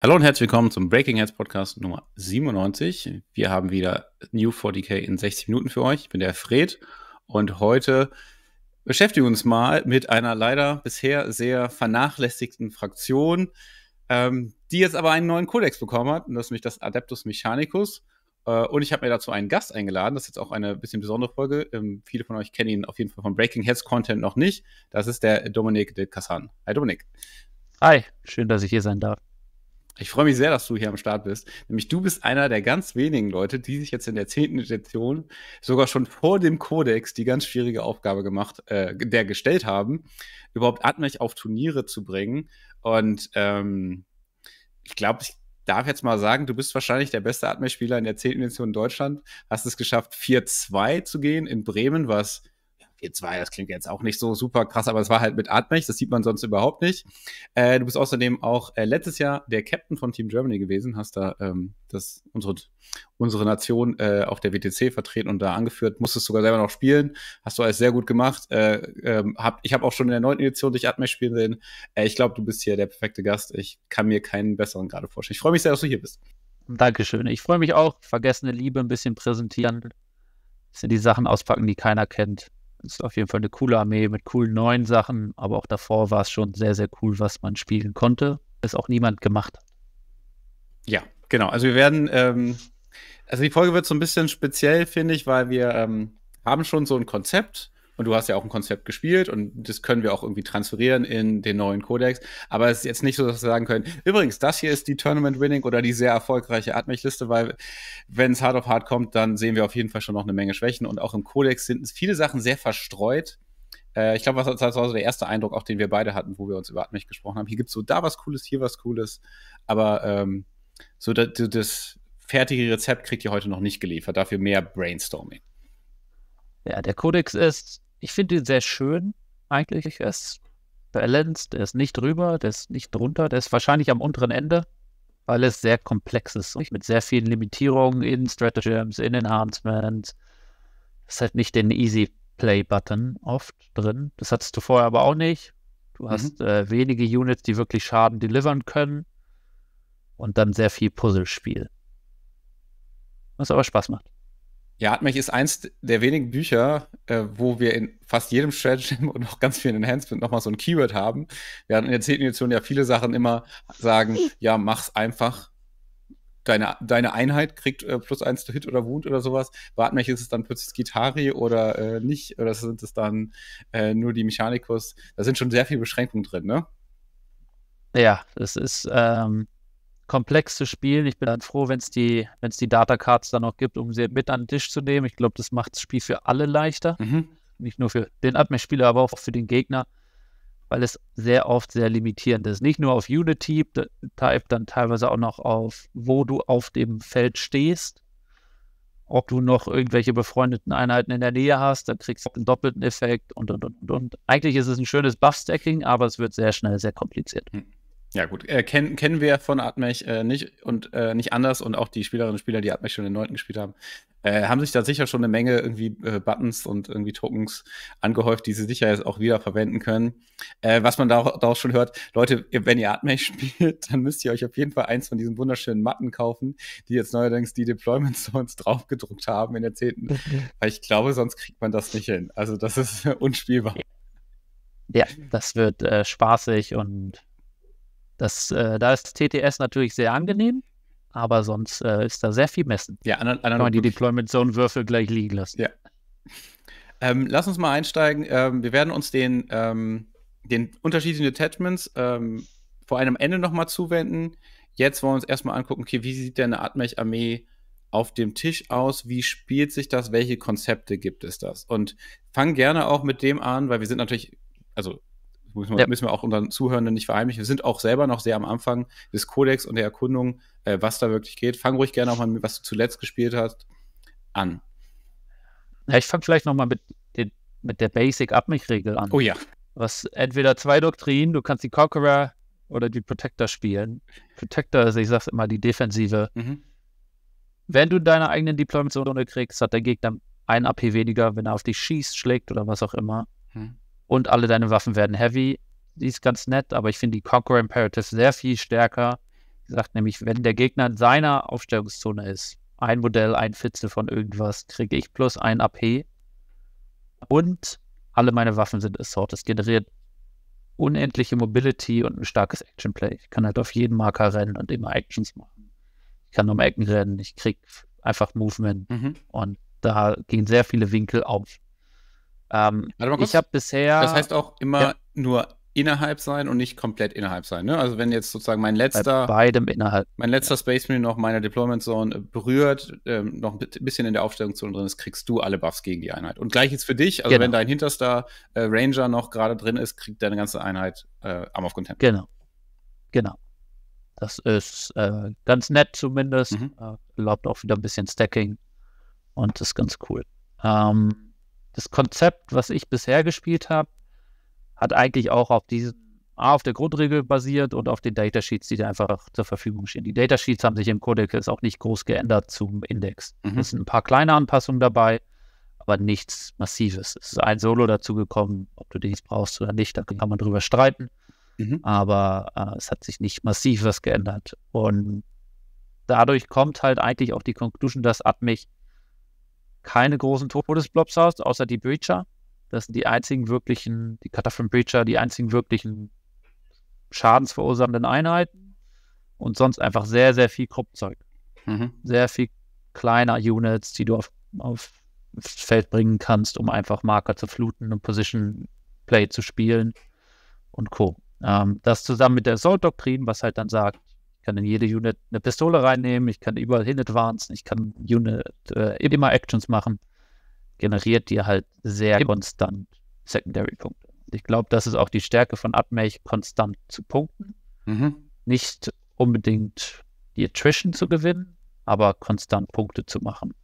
Hallo und herzlich willkommen zum Breaking Heads Podcast Nummer 97. Wir haben wieder New 40k in 60 Minuten für euch. Ich bin der Fred und heute beschäftigen wir uns mal mit einer leider bisher sehr vernachlässigten Fraktion, ähm, die jetzt aber einen neuen Kodex bekommen hat, und das ist nämlich das Adeptus Mechanicus. Äh, und ich habe mir dazu einen Gast eingeladen. Das ist jetzt auch eine bisschen besondere Folge. Ähm, viele von euch kennen ihn auf jeden Fall von Breaking Heads Content noch nicht. Das ist der Dominik de Cassan. Hi Dominik. Hi, schön, dass ich hier sein darf. Ich freue mich sehr, dass du hier am Start bist. Nämlich du bist einer der ganz wenigen Leute, die sich jetzt in der zehnten Edition sogar schon vor dem Codex die ganz schwierige Aufgabe gemacht, äh, der gestellt haben, überhaupt Atmech auf Turniere zu bringen. Und ähm, ich glaube, ich darf jetzt mal sagen, du bist wahrscheinlich der beste Atmech-Spieler in der zehnten Edition in Deutschland. Hast es geschafft, 4-2 zu gehen in Bremen, was P2, das klingt jetzt auch nicht so super krass, aber es war halt mit Artmech, das sieht man sonst überhaupt nicht. Äh, du bist außerdem auch äh, letztes Jahr der Captain von Team Germany gewesen, hast da ähm, das, unsere, unsere Nation äh, auf der WTC vertreten und da angeführt, musstest sogar selber noch spielen, hast du alles sehr gut gemacht. Äh, ähm, hab, ich habe auch schon in der neunten Edition dich Artmech spielen sehen. Äh, ich glaube, du bist hier der perfekte Gast. Ich kann mir keinen besseren gerade vorstellen. Ich freue mich sehr, dass du hier bist. Dankeschön. Ich freue mich auch. Vergessene Liebe ein bisschen präsentieren. Sind die Sachen auspacken, die keiner kennt ist auf jeden Fall eine coole Armee mit coolen neuen Sachen, aber auch davor war es schon sehr, sehr cool, was man spielen konnte, es auch niemand gemacht hat. Ja, genau. Also wir werden, ähm, also die Folge wird so ein bisschen speziell, finde ich, weil wir ähm, haben schon so ein Konzept, und du hast ja auch ein Konzept gespielt und das können wir auch irgendwie transferieren in den neuen Codex. Aber es ist jetzt nicht so, dass wir sagen können, übrigens, das hier ist die Tournament Winning oder die sehr erfolgreiche Atmech-Liste, weil wenn es hart auf hart kommt, dann sehen wir auf jeden Fall schon noch eine Menge Schwächen. Und auch im Codex sind viele Sachen sehr verstreut äh, ich glaube, das war so der erste Eindruck, auch den wir beide hatten, wo wir uns über Atmech gesprochen haben. Hier gibt es so da was Cooles, hier was Cooles, aber ähm, so das, das, fertige Rezept kriegt ihr heute noch nicht geliefert, dafür mehr Brainstorming. Ja, der Codex ist ich finde ihn sehr schön, eigentlich. Er ist balanced, er ist nicht drüber, der ist nicht drunter, der ist wahrscheinlich am unteren Ende, weil es sehr komplex ist. Mit sehr vielen Limitierungen in Stratagems, in Enhancements. Es hat nicht den Easy Play-Button oft drin. Das hattest du vorher aber auch nicht. Du mhm. hast mhm. äh, wenige Units, die wirklich Schaden delivern können. Und dann sehr viel Puzzlespiel. Was aber Spaß macht. Ja, Atmech ist eins der wenigen Bücher, äh, wo wir in fast jedem Strategy und auch ganz vielen Enhancements nochmal so ein Keyword haben. Wir hatten in der 10. Edition ja viele Sachen immer sagen, ja, mach's einfach. Deine, deine Einheit kriegt äh, plus eins zu Hit oder Wund oder sowas. Bei Atmech ist es dann plötzlich Gitari oder äh, nicht, oder sind es dann äh, nur die Mechanikus. Da sind schon sehr viele Beschränkungen drin, ne? Ja, das ist, ähm, komplex zu spielen. Ich bin dann froh, wenn es die, wenn's die Data Cards dann noch gibt, um sie mit an den Tisch zu nehmen. Ich glaube, das macht das Spiel für alle leichter. Mhm. Nicht nur für den Admin-Spieler, aber auch für den Gegner, weil es sehr oft sehr limitierend ist. Nicht nur auf Unity-Type, dann teilweise auch noch auf, wo du auf dem Feld stehst. Ob du noch irgendwelche befreundeten Einheiten in der Nähe hast, dann kriegst du einen doppelten Effekt und und und und. Eigentlich ist es ein schönes Buff-Stacking, aber es wird sehr schnell sehr kompliziert. Mhm. Ja, gut. Äh, kennen, kennen wir von Atmech äh, nicht und äh, nicht anders und auch die Spielerinnen und Spieler, die Atmech schon in den 9. gespielt haben, äh, haben sich da sicher schon eine Menge irgendwie äh, Buttons und irgendwie Tokens angehäuft, die sie sicher jetzt auch wieder verwenden können. Äh, was man da, daraus schon hört, Leute, wenn ihr Atmech spielt, dann müsst ihr euch auf jeden Fall eins von diesen wunderschönen Matten kaufen, die jetzt neuerdings die Deployment Zones draufgedruckt haben in der 10. Weil ich glaube, sonst kriegt man das nicht hin. Also, das ist unspielbar. Ja, das wird spaßig und das, äh, da ist TTS natürlich sehr angenehm, aber sonst äh, ist da sehr viel Messen. Ja, analog Kann man die Deployment Zone Würfel gleich liegen lassen. Ja. Ähm, lass uns mal einsteigen. Ähm, wir werden uns den, ähm, den unterschiedlichen Detachments ähm, vor einem Ende nochmal zuwenden. Jetzt wollen wir uns erstmal angucken, okay, wie sieht denn eine Atmech-Armee auf dem Tisch aus? Wie spielt sich das? Welche Konzepte gibt es das? Und fang gerne auch mit dem an, weil wir sind natürlich, also müssen wir, ja. müssen wir auch unseren Zuhörenden nicht verheimlichen. Wir sind auch selber noch sehr am Anfang des Kodex und der Erkundung, äh, was da wirklich geht. Fang ruhig gerne auch mal mit, was du zuletzt gespielt hast, an. Ja, ich fange vielleicht nochmal mit, mit der Basic-Abmich-Regel an. Oh ja. Was entweder zwei Doktrinen, du kannst die Conqueror oder die Protector spielen. Protector ist, also ich sag's immer, die Defensive. Mhm. Wenn du deine eigenen Deployments ohne kriegst, hat der Gegner ein AP weniger, wenn er auf dich schießt, schlägt oder was auch immer. Mhm und alle deine Waffen werden heavy. Die ist ganz nett, aber ich finde die Conquer Imperative sehr viel stärker. Die sagt nämlich, wenn der Gegner in seiner Aufstellungszone ist, ein Modell, ein Fitzel von irgendwas, kriege ich plus ein AP. Und alle meine Waffen sind Assault. Das generiert unendliche Mobility und ein starkes Actionplay. Ich kann halt auf jeden Marker rennen und immer Actions machen. Ich kann um Ecken rennen, ich kriege einfach Movement mhm. und da gehen sehr viele Winkel auf. Ähm, ich habe bisher. Das heißt auch immer ja. nur innerhalb sein und nicht komplett innerhalb sein. Ne? Also wenn jetzt sozusagen mein letzter. Bei beidem innerhalb. Mein letzter Space Marine noch meine Deployment Zone äh, berührt, ähm, noch ein bisschen in der Aufstellungszone drin ist, kriegst du alle Buffs gegen die Einheit. Und gleich jetzt für dich, also genau. wenn dein hinterster äh, Ranger noch gerade drin ist, kriegt deine ganze Einheit äh, Arm of Content. Genau. Genau. Das ist äh, ganz nett zumindest. Mhm. Äh, erlaubt auch wieder ein bisschen Stacking und ist ganz cool. Ähm, das Konzept, was ich bisher gespielt habe, hat eigentlich auch auf diesen A, auf der Grundregel basiert und auf den Datasheets, die dir einfach zur Verfügung stehen. Die Datasheets haben sich im Codex auch nicht groß geändert zum Index. Mhm. Es sind ein paar kleine Anpassungen dabei, aber nichts Massives. Es ist ein Solo dazugekommen, ob du dies brauchst oder nicht, da kann man drüber streiten. Mhm. Aber äh, es hat sich nicht massiv was geändert. Und dadurch kommt halt eigentlich auch die Conclusion, dass Ad keine großen Todesblobs hast, außer die Breacher. Das sind die einzigen wirklichen, die Kataphryn Breacher, die einzigen wirklichen schadensverursachenden Einheiten. Und sonst einfach sehr, sehr viel Kruppzeug. Mhm. Sehr viel kleiner Units, die du auf, auf Feld bringen kannst, um einfach Marker zu fluten und Position Play zu spielen und Co. Ähm, das zusammen mit der Assault-Doktrin, was halt dann sagt, ich kann in jede Unit eine Pistole reinnehmen, ich kann überall hin advancen, ich kann Unit äh, immer Actions machen. Generiert dir halt sehr konstant Secondary-Punkte. Ich glaube, das ist auch die Stärke von Atmech, konstant zu punkten. Mhm. Nicht unbedingt die Attrition zu gewinnen, aber konstant Punkte zu machen.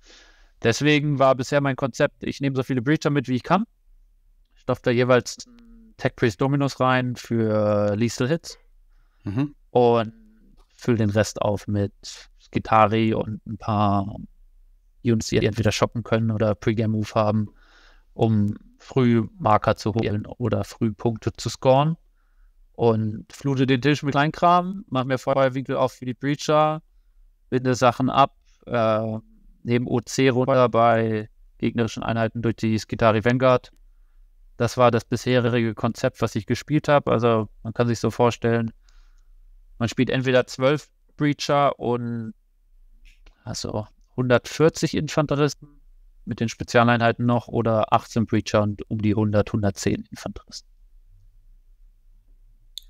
Deswegen war bisher mein Konzept, ich nehme so viele Breacher mit, wie ich kann. Ich stopfe da jeweils Tech Priest Dominus rein für Lethal Hits. Mhm. Und fülle den Rest auf mit Gitarre und ein paar Units, die entweder shoppen können oder Pre-Game-Move haben, um früh Marker zu holen oder früh Punkte zu scoren. Und flute den Tisch mit Kleinkram, mach mir Feuerwinkel auf für die Breacher, binde Sachen ab, äh, neben OC runter bei gegnerischen Einheiten durch die Skitari Vanguard. Das war das bisherige Konzept, was ich gespielt habe. Also man kann sich so vorstellen, man spielt entweder 12 Breacher und also 140 Infanteristen mit den Spezialeinheiten noch oder 18 Breacher und um die 100, 110 Infanteristen.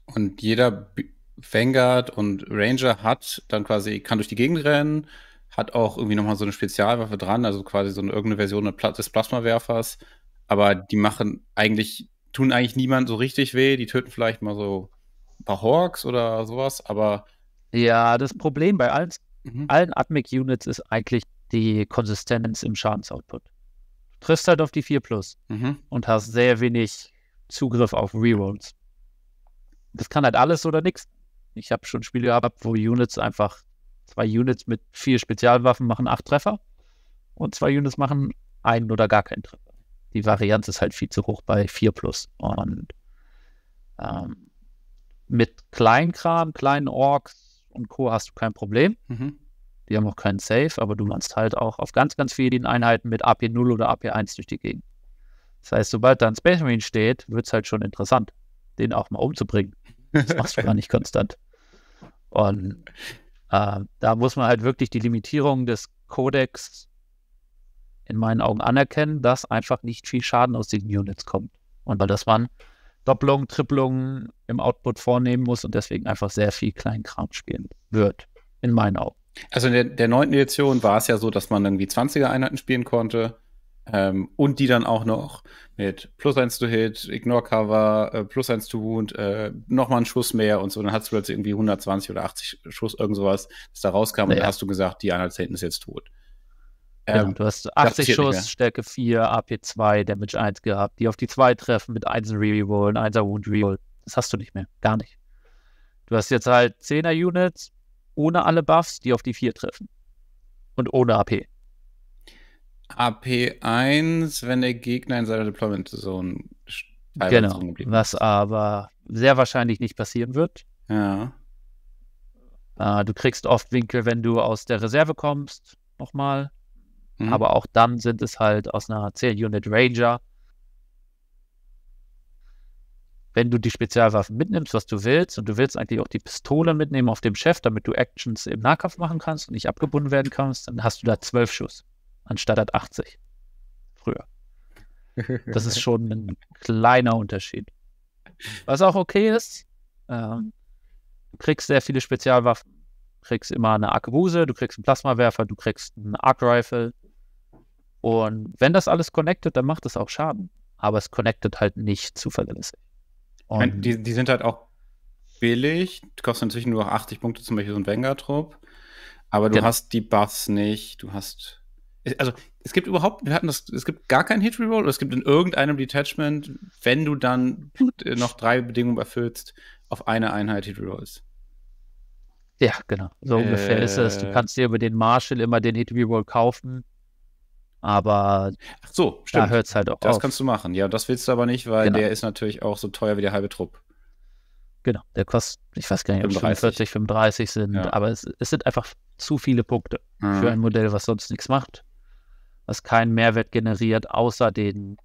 Und jeder Vanguard und Ranger hat dann quasi, kann durch die Gegend rennen, hat auch irgendwie nochmal so eine Spezialwaffe dran, also quasi so eine irgendeine Version des Plasmawerfers. Aber die machen eigentlich, tun eigentlich niemand so richtig weh, die töten vielleicht mal so ein paar Hawks oder sowas, aber. Ja, das Problem bei allen, mhm. allen Atmic Units ist eigentlich die Konsistenz im Schadensoutput. Du triffst halt auf die 4 Plus mhm. und hast sehr wenig Zugriff auf Rerolls. Das kann halt alles oder nichts. Ich habe schon Spiele gehabt, wo Units einfach zwei Units mit vier Spezialwaffen machen acht Treffer und zwei Units machen einen oder gar keinen Treffer. Die Varianz ist halt viel zu hoch bei 4 plus. Und ähm, mit Kleinkram, kleinen Orks und Co. hast du kein Problem. Mhm. Die haben auch keinen Safe, aber du kannst halt auch auf ganz, ganz vielen Einheiten mit AP0 oder AP1 durch die Gegend. Das heißt, sobald da ein Space Marine steht, wird es halt schon interessant, den auch mal umzubringen. Das machst du gar nicht konstant. Und äh, da muss man halt wirklich die Limitierung des Codex in meinen Augen anerkennen, dass einfach nicht viel Schaden aus diesen Units kommt. Und weil das waren Doppelung, Triplung im Output vornehmen muss und deswegen einfach sehr viel Kleinkram spielen wird, in meinen Augen. Also in der neunten Edition war es ja so, dass man irgendwie 20er-Einheiten spielen konnte ähm, und die dann auch noch mit plus 1 to Hit, Ignore Cover, äh, plus 1 to Wound, äh, nochmal einen Schuss mehr und so. Dann hast du plötzlich irgendwie 120 oder 80 Schuss, irgend sowas, das da rauskam naja. und da hast du gesagt, die Einheit ist jetzt tot. Ähm, du hast 80 Schuss, Stärke 4, AP2, Damage 1 gehabt, die auf die 2 treffen mit 1 Rerollen, 1er Wound Reroll. Das hast du nicht mehr. Gar nicht. Du hast jetzt halt 10er Units ohne alle Buffs, die auf die 4 treffen. Und ohne AP. AP1, wenn der Gegner in seiner Deployment Zone Genau, was aber sehr wahrscheinlich nicht passieren wird. Ja. Äh, du kriegst oft Winkel, wenn du aus der Reserve kommst, nochmal. Mhm. Aber auch dann sind es halt aus einer 10-Unit Ranger. Wenn du die Spezialwaffen mitnimmst, was du willst, und du willst eigentlich auch die Pistole mitnehmen auf dem Chef, damit du Actions im Nahkampf machen kannst und nicht abgebunden werden kannst, dann hast du da 12 Schuss anstatt 80. Früher. Das ist schon ein kleiner Unterschied. Was auch okay ist, ähm, du kriegst sehr viele Spezialwaffen. Du kriegst immer eine Arkebuse, du kriegst einen Plasmawerfer, du kriegst einen Arc Rifle, und wenn das alles connected, dann macht es auch Schaden. Aber es connected halt nicht zuverlässig. Und meine, die, die, sind halt auch billig, die kosten inzwischen nur 80 Punkte, zum Beispiel so ein Vanguard-Trop. Aber du genau. hast die Buffs nicht, du hast. Also, es gibt überhaupt, wir hatten das, es gibt gar keinen Hit Reroll oder es gibt in irgendeinem Detachment, wenn du dann noch drei Bedingungen erfüllst, auf eine Einheit Hit Rerolls. Ja, genau. So ungefähr ist es. Du äh. kannst dir über den Marshall immer den Hit Reroll kaufen aber Ach so, da hört es halt auch Das auf. kannst du machen. Ja, das willst du aber nicht, weil genau. der ist natürlich auch so teuer wie der halbe Trupp. Genau, der kostet, ich weiß gar nicht, ob 45, 35 sind, ja. aber es, es, sind einfach zu viele Punkte mhm. für ein Modell, was sonst nichts macht, was keinen Mehrwert generiert, außer den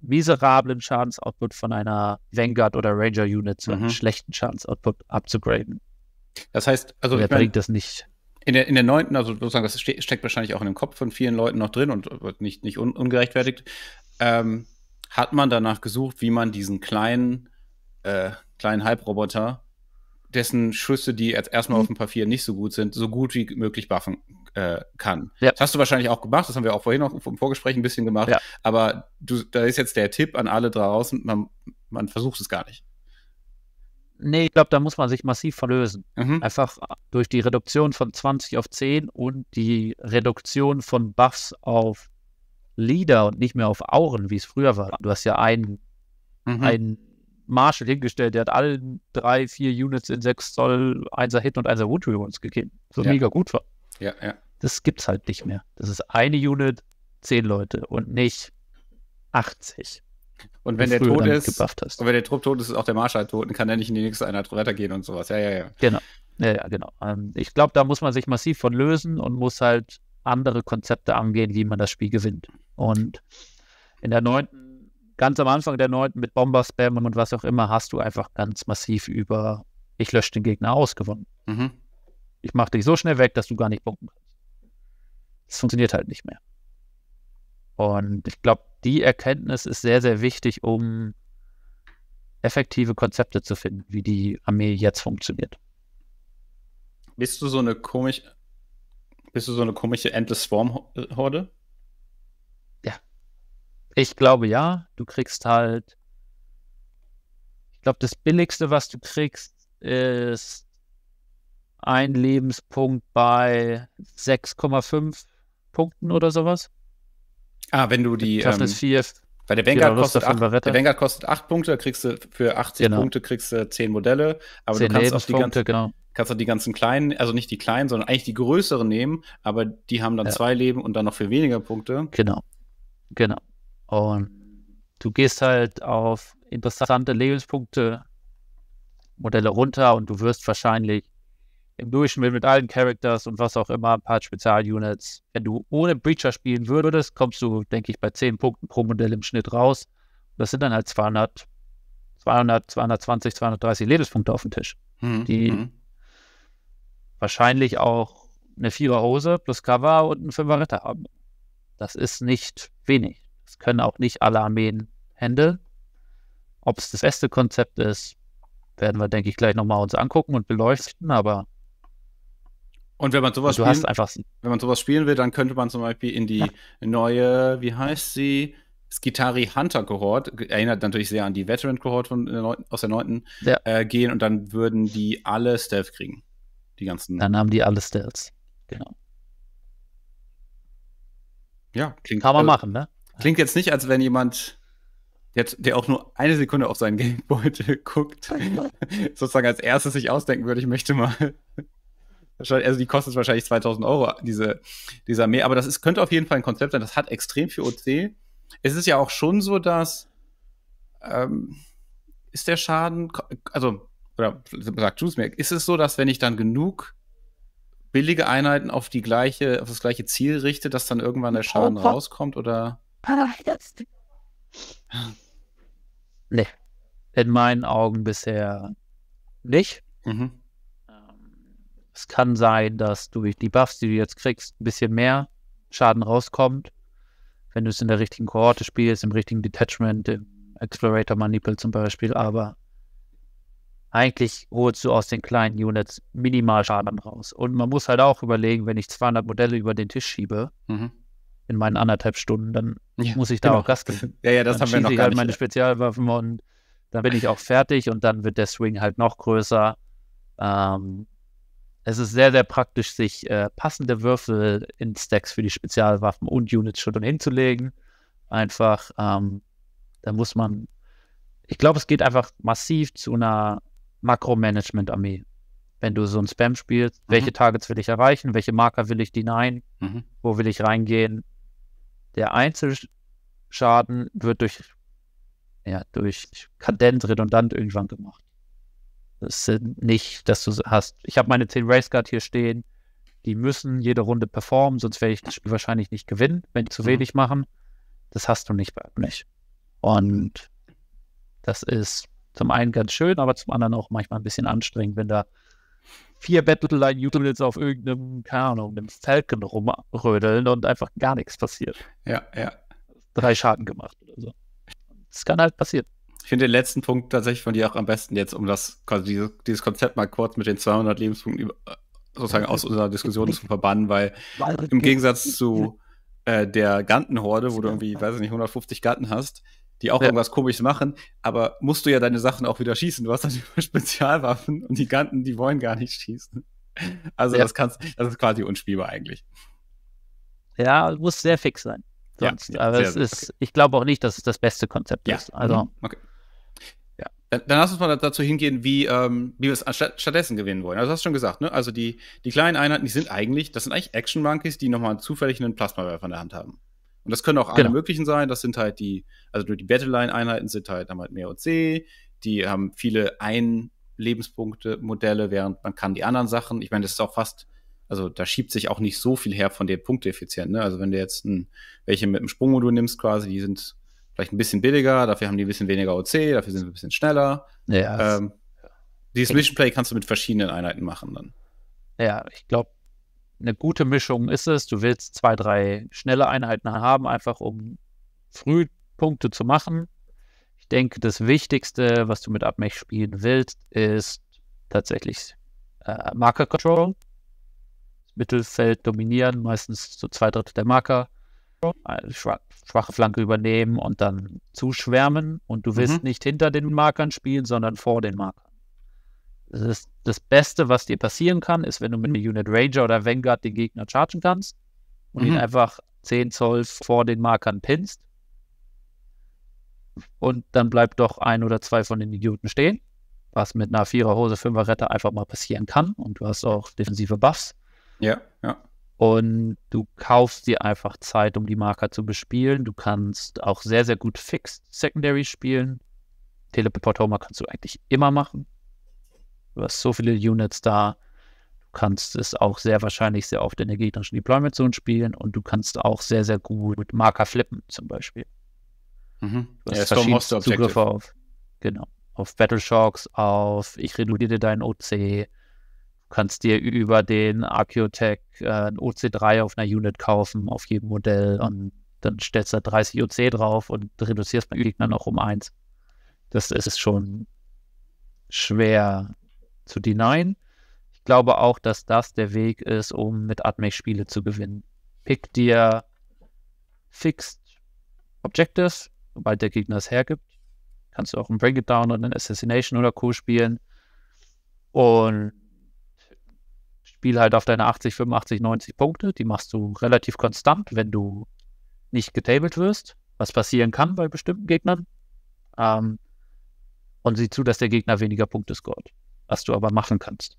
miserablen Schadensoutput von einer Vanguard oder Ranger Unit zu einem mhm. schlechten Schadensoutput abzugraden. Das heißt, also. Der bringt das nicht. In der, in der neunten, also sozusagen, das ste steckt wahrscheinlich auch in dem Kopf von vielen Leuten noch drin und wird nicht, nicht un ungerechtfertigt, ähm, hat man danach gesucht, wie man diesen kleinen, äh, kleinen Halbroboter, dessen Schüsse, die jetzt erstmal mhm. auf dem Papier nicht so gut sind, so gut wie möglich buffen äh, kann. Ja. Das hast du wahrscheinlich auch gemacht, das haben wir auch vorhin noch im Vorgespräch ein bisschen gemacht, ja. aber du, da ist jetzt der Tipp an alle draußen, man, man versucht es gar nicht. Nee, ich glaube, da muss man sich massiv verlösen. Mhm. Einfach durch die Reduktion von 20 auf 10 und die Reduktion von Buffs auf Leader und nicht mehr auf Auren, wie es früher war. Du hast ja einen, mhm. einen Marshall hingestellt, der hat allen drei, vier Units in 6 Zoll 1er Hit und 1er Wood Rewards gegeben. So ja. mega gut war. Ja, ja. Das gibt's halt nicht mehr. Das ist eine Unit, 10 Leute und nicht 80. Und wenn der tot ist, und wenn der Trupp tot ist, ist auch der Marschall tot und kann er nicht in die nächste Einheit weitergehen und sowas. Ja, ja, ja. Genau. Ja, ja, genau. Ähm, ich glaube, da muss man sich massiv von lösen und muss halt andere Konzepte angehen, wie man das Spiel gewinnt. Und in der neunten, ganz am Anfang der neunten mit Bomber-Spam und was auch immer, hast du einfach ganz massiv über ich lösche den Gegner ausgewonnen. Mhm. Ich mache dich so schnell weg, dass du gar nicht bunken kannst. Das funktioniert halt nicht mehr. Und ich glaube, die Erkenntnis ist sehr, sehr wichtig, um effektive Konzepte zu finden, wie die Armee jetzt funktioniert. Bist du so eine komisch, bist du so eine komische Endless Swarm Horde? Ja. Ich glaube ja. Du kriegst halt. Ich glaube, das billigste, was du kriegst, ist ein Lebenspunkt bei 6,5 Punkten oder sowas. Ah, wenn du die. Toughness 4. Ähm, weil der Vanguard, genau, kostet 8, der Vanguard kostet 8 Punkte, kriegst du für 80 genau. Punkte kriegst du 10 Modelle, aber 10 du kannst auch die ganzen, genau. kannst auch die ganzen kleinen, also nicht die kleinen, sondern eigentlich die größeren nehmen, aber die haben dann ja. zwei Leben und dann noch für weniger Punkte. Genau. Genau. Und du gehst halt auf interessante Lebenspunkte Modelle runter und du wirst wahrscheinlich im Durchschnitt mit allen Characters und was auch immer, ein paar Spezialunits. Wenn du ohne Breacher spielen würdest, kommst du, denke ich, bei 10 Punkten pro Modell im Schnitt raus. Das sind dann halt 200, 200 220, 230 Lebenspunkte auf dem Tisch. Hm. Die hm. wahrscheinlich auch eine Viererhose plus Cover und ein Fünferretter haben. Das ist nicht wenig. Das können auch nicht alle Armeen handeln. Ob es das beste Konzept ist, werden wir, denke ich, gleich nochmal uns angucken und beleuchten, aber und wenn man sowas also du spielen, einfach, wenn man sowas spielen will, dann könnte man zum Beispiel in die ja. neue, wie heißt sie, Skitari Hunter Kohort, erinnert natürlich sehr an die Veteran Kohort von der äh, 9, aus der 9. Ja. Äh, gehen und dann würden die alle Stealth kriegen. Die ganzen. Dann haben die alle Stealth. Genau. Ja, klingt. Kann man also, machen, ne? Klingt jetzt nicht, als wenn jemand der, der, auch nur eine Sekunde auf seinen Geldbeutel guckt, sozusagen als erstes sich ausdenken würde, ich möchte mal also die kostet wahrscheinlich 2000 Euro, diese, diese Armee. Aber das ist, könnte auf jeden Fall ein Konzept sein. Das hat extrem viel OC. Es ist ja auch schon so, dass ähm, ist der Schaden, also, oder sag du ist es so, dass wenn ich dann genug billige Einheiten auf die gleiche, auf das gleiche Ziel richte, dass dann irgendwann der Schaden Opa. rauskommt oder? Nee. In meinen Augen bisher nicht. Mhm. Es kann sein, dass durch die Buffs, die du jetzt kriegst, ein bisschen mehr Schaden rauskommt. Wenn du es in der richtigen Kohorte spielst, im richtigen Detachment, im Explorator Manipul zum Beispiel, aber eigentlich holst du aus den kleinen Units minimal Schaden raus. Und man muss halt auch überlegen, wenn ich 200 Modelle über den Tisch schiebe, mhm. in meinen anderthalb Stunden, dann ja, muss ich da genau. auch Gas geben. Ja, ja, das dann haben wir noch ich gar halt nicht. meine Spezialwaffen und dann bin ich auch fertig und dann wird der Swing halt noch größer. Ähm, es ist sehr, sehr praktisch, sich äh, passende Würfel in Stacks für die Spezialwaffen und Units schon hinzulegen. Einfach, ähm, da muss man, ich glaube, es geht einfach massiv zu einer Makro-Management-Armee. Wenn du so ein Spam spielst, mhm. welche Targets will ich erreichen, welche Marker will ich denyen, mhm. wo will ich reingehen. Der Einzelschaden wird durch, ja, durch Kadenz redundant irgendwann gemacht. Es sind nicht, dass du hast, ich habe meine 10 Race Guard hier stehen, die müssen jede Runde performen, sonst werde ich das Spiel wahrscheinlich nicht gewinnen, wenn die zu mhm. wenig machen. Das hast du nicht bei mir. Und das ist zum einen ganz schön, aber zum anderen auch manchmal ein bisschen anstrengend, wenn da vier Battle Battleline Utils auf irgendeinem, keine Ahnung, einem Falcon rumrödeln und einfach gar nichts passiert. Ja, ja. Drei Schaden gemacht oder so. Das kann halt passieren. Ich finde den letzten Punkt tatsächlich von dir auch am besten jetzt, um das quasi diese, dieses Konzept mal kurz mit den 200 Lebenspunkten sozusagen aus unserer Diskussion zu verbannen, weil im Gegensatz zu äh, der Gantenhorde, wo du irgendwie, weiß ich nicht, 150 Ganten hast, die auch ja. irgendwas komisches machen, aber musst du ja deine Sachen auch wieder schießen. Du hast dann über Spezialwaffen und die Ganten, die wollen gar nicht schießen. Also ja. das kannst, das ist quasi unspielbar eigentlich. Ja, muss sehr fix sein. Sonst. Ja, aber es ist, okay. ich glaube auch nicht, dass es das beste Konzept ist. Also. Mhm. Okay. Dann, lass uns mal dazu hingehen, wie, ähm, wie wir es anstatt, stattdessen gewinnen wollen. Also hast du schon gesagt, ne? Also die, die kleinen Einheiten, die sind eigentlich, das sind eigentlich Action Monkeys, die nochmal zufällig einen Plasmawerfer in der Hand haben. Und das können auch alle genau. möglichen sein. Das sind halt die, also die Battleline-Einheiten sind halt, haben halt mehr OC, die haben viele ein Lebenspunkte Modelle, während man kann die anderen Sachen, ich meine, das ist auch fast, also da schiebt sich auch nicht so viel her von der Punkteeffizienz. Ne? Also wenn du jetzt ein, welche mit einem Sprungmodul nimmst quasi, die sind vielleicht ein bisschen billiger, dafür haben die ein bisschen weniger OC, dafür sind sie ein bisschen schneller. Ja, ähm, dieses Mission Play kannst du mit verschiedenen Einheiten machen dann. Ja, ich glaube, eine gute Mischung ist es. Du willst zwei, drei schnelle Einheiten haben, einfach um früh Punkte zu machen. Ich denke, das Wichtigste, was du mit Abmech spielen willst, ist tatsächlich äh, Marker Control. Das Mittelfeld dominieren, meistens so zwei Drittel der Marker schwache Flanke übernehmen und dann zuschwärmen. Und du wirst mhm. nicht hinter den Markern spielen, sondern vor den Markern. Das, ist das Beste, was dir passieren kann, ist, wenn du mit einem Unit Ranger oder Vanguard den Gegner chargen kannst und mhm. ihn einfach 10 Zoll vor den Markern pinst. Und dann bleibt doch ein oder zwei von den Idioten stehen, was mit einer Viererhose, Fünferretter einfach mal passieren kann. Und du hast auch defensive Buffs. Ja. Und du kaufst dir einfach Zeit, um die Marker zu bespielen. Du kannst auch sehr, sehr gut Fixed Secondary spielen. Teleport Homer kannst du eigentlich immer machen. Du hast so viele Units da. Du kannst es auch sehr wahrscheinlich sehr oft in der gegnerischen Deployment Zone spielen und du kannst auch sehr, sehr gut mit Marker flippen, zum Beispiel. Mhm. Du hast ja, Zugriffe auf, genau, auf Battle Shocks, auf ich reduziere deinen OC, kannst dir über den Archeotech äh, ein OC3 auf einer Unit kaufen, auf jedem Modell und dann stellst du da 30 OC drauf und reduzierst bei Gegner noch um eins. Das ist schon schwer zu denyen. Ich glaube auch, dass das der Weg ist, um mit Atmech Spiele zu gewinnen. Pick dir Fixed Objectives, sobald der Gegner es hergibt. Kannst du auch ein Bring It Down und ein Assassination oder Co. spielen. Und spiel halt auf deine 80, 85, 90 Punkte. Die machst du relativ konstant, wenn du nicht getabelt wirst, was passieren kann bei bestimmten Gegnern. Ähm, und sieh zu, dass der Gegner weniger Punkte scoret, was du aber machen kannst.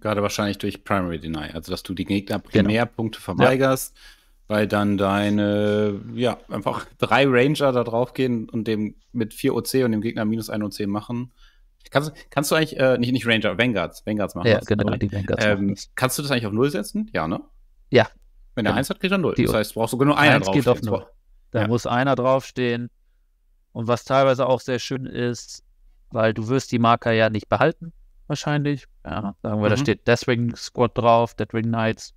Gerade wahrscheinlich durch Primary Deny, also dass du die Gegner Primärpunkte genau. verweigerst, ja. weil dann deine, ja, einfach drei Ranger da drauf gehen und dem mit 4 OC und dem Gegner minus 1 OC machen. Kannst, kannst du eigentlich, äh, nicht, nicht Ranger, Vanguards, Vanguards machen. Ja, das, genau, die Vanguards. Ähm, kannst du das eigentlich auf Null setzen? Ja, ne? Ja. Wenn er genau. eins hat, kriegt er Null. das heißt, brauchst du nur einer drauf. geht auf Null. Da ja. muss einer draufstehen. Und was teilweise auch sehr schön ist, weil du wirst die Marker ja nicht behalten, wahrscheinlich. Ja, sagen wir, mhm. da steht Deathwing Squad drauf, Deathwing Knights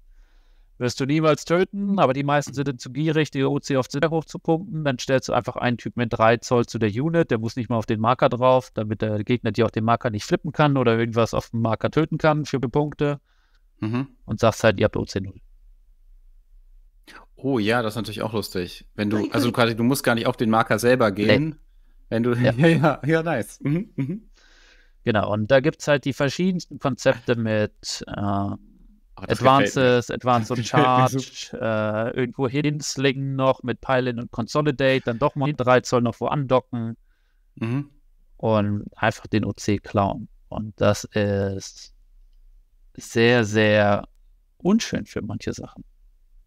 wirst du niemals töten, aber die meisten sind dann zu gierig, die OC auf sehr hoch zu punkten. Dann stellst du einfach einen Typ mit 3 Zoll zu der Unit, der muss nicht mal auf den Marker drauf, damit der Gegner dir auch den Marker nicht flippen kann oder irgendwas auf dem Marker töten kann für Punkte. Mhm. Und sagst halt, ihr habt OC 0. Oh ja, das ist natürlich auch lustig. Wenn du, also quasi, du musst gar nicht auf den Marker selber gehen. Nee. Wenn du. Ja, ja, ja, ja nice. mhm. mhm. Genau, und da gibt es halt die verschiedensten Konzepte mit äh, Ach, Advances, Advanced und Charge, äh, irgendwo hinslingen noch mit Pylin und Consolidate, dann doch mal 3 Zoll noch wo andocken mhm. und einfach den OC klauen. Und das ist sehr, sehr unschön für manche Sachen,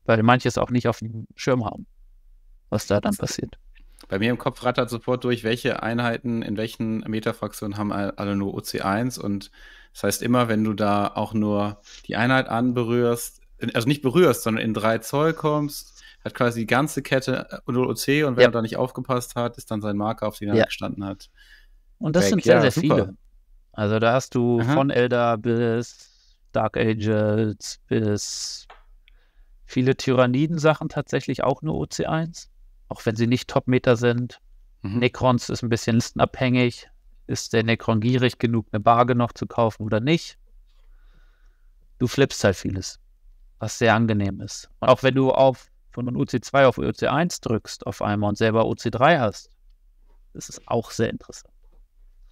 weil manche es auch nicht auf dem Schirm haben, was da dann passiert. Bei mir im Kopf rattert sofort durch, welche Einheiten in welchen Metafraktionen haben alle nur OC1 und das heißt immer, wenn du da auch nur die Einheit anberührst, also nicht berührst, sondern in drei Zoll kommst, hat quasi die ganze Kette 0 äh, OC und wenn ja. er da nicht aufgepasst hat, ist dann sein Marker, auf den er ja. gestanden hat. Und das weg. sind sehr, ja, sehr super. viele. Also da hast du Aha. von Elder bis Dark Angels bis viele Tyranniden-Sachen tatsächlich auch nur OC1 auch wenn sie nicht Topmeter sind. Mhm. Necrons ist ein bisschen listenabhängig. Ist der Necron gierig genug, eine Barge noch zu kaufen oder nicht? Du flippst halt vieles, was sehr angenehm ist. Und auch wenn du auf, von UC2 auf UC1 drückst auf einmal und selber UC3 hast, ist es auch sehr interessant.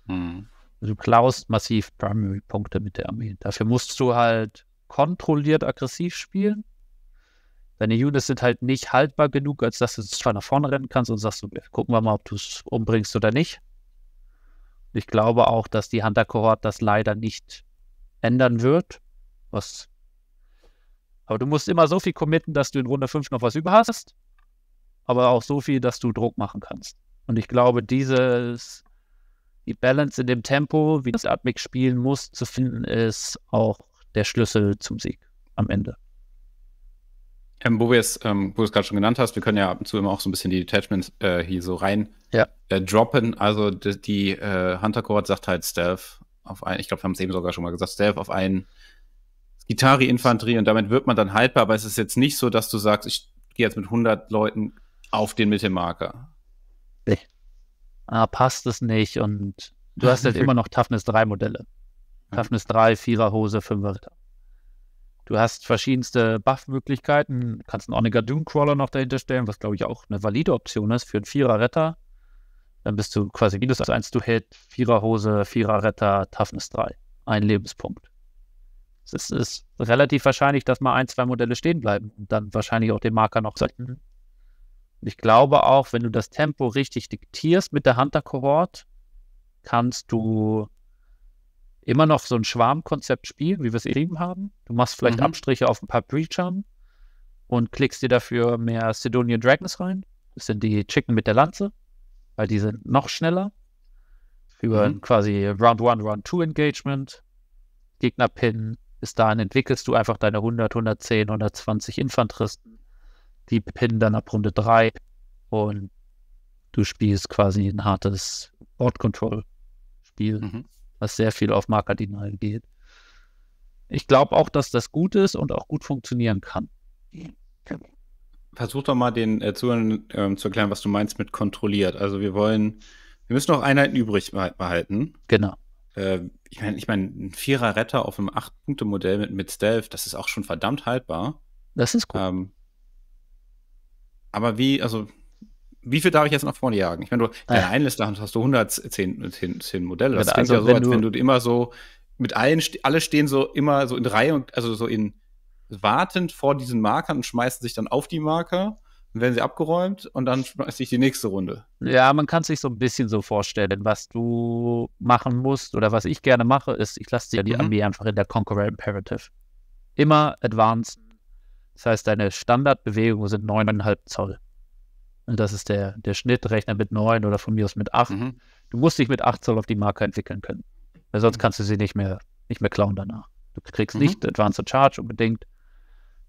Mhm. Also du klaust massiv Primary-Punkte mit der Armee. Dafür musst du halt kontrolliert aggressiv spielen Deine Units sind halt nicht haltbar genug, als dass du zwar nach vorne rennen kannst und sagst, gucken wir mal, ob du es umbringst oder nicht. Ich glaube auch, dass die Hunter-Kohort das leider nicht ändern wird. Was aber du musst immer so viel committen, dass du in Runde 5 noch was überhast. aber auch so viel, dass du Druck machen kannst. Und ich glaube, dieses, die Balance in dem Tempo, wie das Atmic spielen muss, zu finden, ist auch der Schlüssel zum Sieg am Ende. Ähm, wo wir es, ähm, wo du es gerade schon genannt hast, wir können ja ab und zu immer auch so ein bisschen die Detachments äh, hier so rein ja. äh, droppen. Also die, die äh, Hunter Court sagt halt Stealth auf einen, ich glaube, wir haben es eben sogar schon mal gesagt, Stealth auf einen gitarre infanterie und damit wird man dann haltbar, aber es ist jetzt nicht so, dass du sagst, ich gehe jetzt mit 100 Leuten auf den Mittelmarker. Nee. Ah, passt es nicht und du hast halt immer noch Toughness 3 Modelle. Toughness 3, Viererhose, Fünfer Ritter. Du hast verschiedenste Buff-Möglichkeiten. Du kannst einen Onega Doomcrawler noch dahinter stellen, was glaube ich auch eine valide Option ist für einen Vierer-Retter. Dann bist du quasi minus 1 du hältst Vierer-Hose, Vierer-Retter, Toughness 3. Ein Lebenspunkt. Es ist relativ wahrscheinlich, dass mal ein, zwei Modelle stehen bleiben und dann wahrscheinlich auch den Marker noch setzen. Ich glaube auch, wenn du das Tempo richtig diktierst mit der Hunter-Kohort, kannst du immer noch so ein Schwarmkonzept spielen, wie wir es eben haben. Du machst vielleicht mhm. Abstriche auf ein paar Breachern und klickst dir dafür mehr Sidonia Dragons rein. Das sind die Chicken mit der Lanze, weil die sind noch schneller. Über mhm. quasi Round 1, Round 2 Engagement, Gegner pinnen. Bis dahin entwickelst du einfach deine 100, 110, 120 Infanteristen. Die pinnen dann ab Runde 3 und du spielst quasi ein hartes Board Control Spiel. Mhm was sehr viel auf Marktkardinal geht. Ich glaube auch, dass das gut ist und auch gut funktionieren kann. Versuch doch mal den äh, Zuhörern äh, zu erklären, was du meinst mit kontrolliert. Also wir wollen, wir müssen noch Einheiten übrig behalten. Genau. Äh, ich meine, ich mein, ein Vierer-Retter auf einem Acht-Punkte-Modell mit, mit Stealth, das ist auch schon verdammt haltbar. Das ist gut. Ähm, aber wie, also wie viel darf ich jetzt nach vorne jagen? Ich meine, du, in ah der einen Liste hast du 110 10, 10 Modelle. Das ist also, ja so, wenn als du, wenn du immer so mit allen, alle stehen so immer so in Reihe und also so in wartend vor diesen Markern und schmeißen sich dann auf die Marker. Dann werden sie abgeräumt und dann schmeißt sich die nächste Runde. Ja, man kann sich so ein bisschen so vorstellen, was du machen musst oder was ich gerne mache, ist, ich lasse dir die mhm. Armee einfach in der Conqueror Imperative. Immer advanced. Das heißt, deine Standardbewegungen sind 9,5 Zoll. Und Das ist der, der Schnittrechner mit 9 oder von mir aus mit 8. Mhm. Du musst dich mit 8 Zoll auf die Marke entwickeln können. Weil sonst mhm. kannst du sie nicht mehr, nicht mehr klauen danach. Du kriegst mhm. nicht Advanced Charge unbedingt.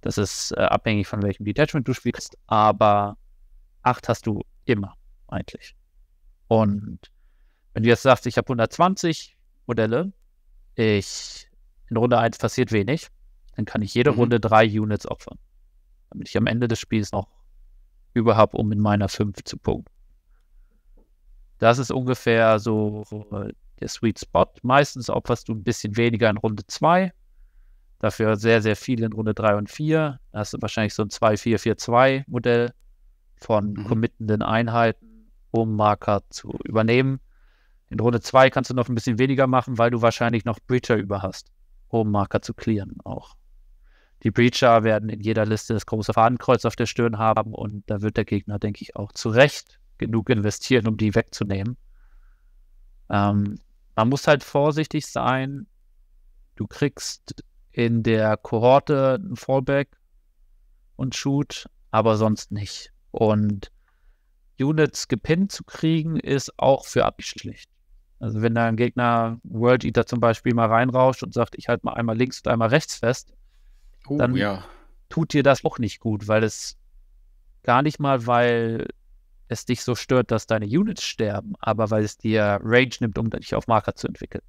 Das ist äh, abhängig von welchem Detachment du spielst, aber 8 hast du immer eigentlich. Und wenn du jetzt sagst, ich habe 120 Modelle, ich in Runde 1 passiert wenig, dann kann ich jede mhm. Runde drei Units opfern. Damit ich am Ende des Spiels noch über habe, um in meiner 5 zu punkten. Das ist ungefähr so äh, der Sweet Spot. Meistens opferst du ein bisschen weniger in Runde 2, dafür sehr, sehr viel in Runde 3 und 4. Da hast du wahrscheinlich so ein 2-4-4-2-Modell von mhm. committenden Einheiten, um Marker zu übernehmen. In Runde 2 kannst du noch ein bisschen weniger machen, weil du wahrscheinlich noch Breacher über hast, um Marker zu clearen auch. Die Breacher werden in jeder Liste das große Fahnenkreuz auf der Stirn haben und da wird der Gegner, denke ich, auch zu Recht genug investieren, um die wegzunehmen. Ähm, man muss halt vorsichtig sein. Du kriegst in der Kohorte ein Fallback und Shoot, aber sonst nicht. Und Units gepinnt zu kriegen, ist auch für Abi schlecht. Also wenn da ein Gegner World Eater zum Beispiel mal reinrauscht und sagt, ich halte mal einmal links und einmal rechts fest, oh, dann ja. tut dir das auch nicht gut, weil es gar nicht mal, weil es dich so stört, dass deine Units sterben, aber weil es dir Rage nimmt, um dich auf Marker zu entwickeln.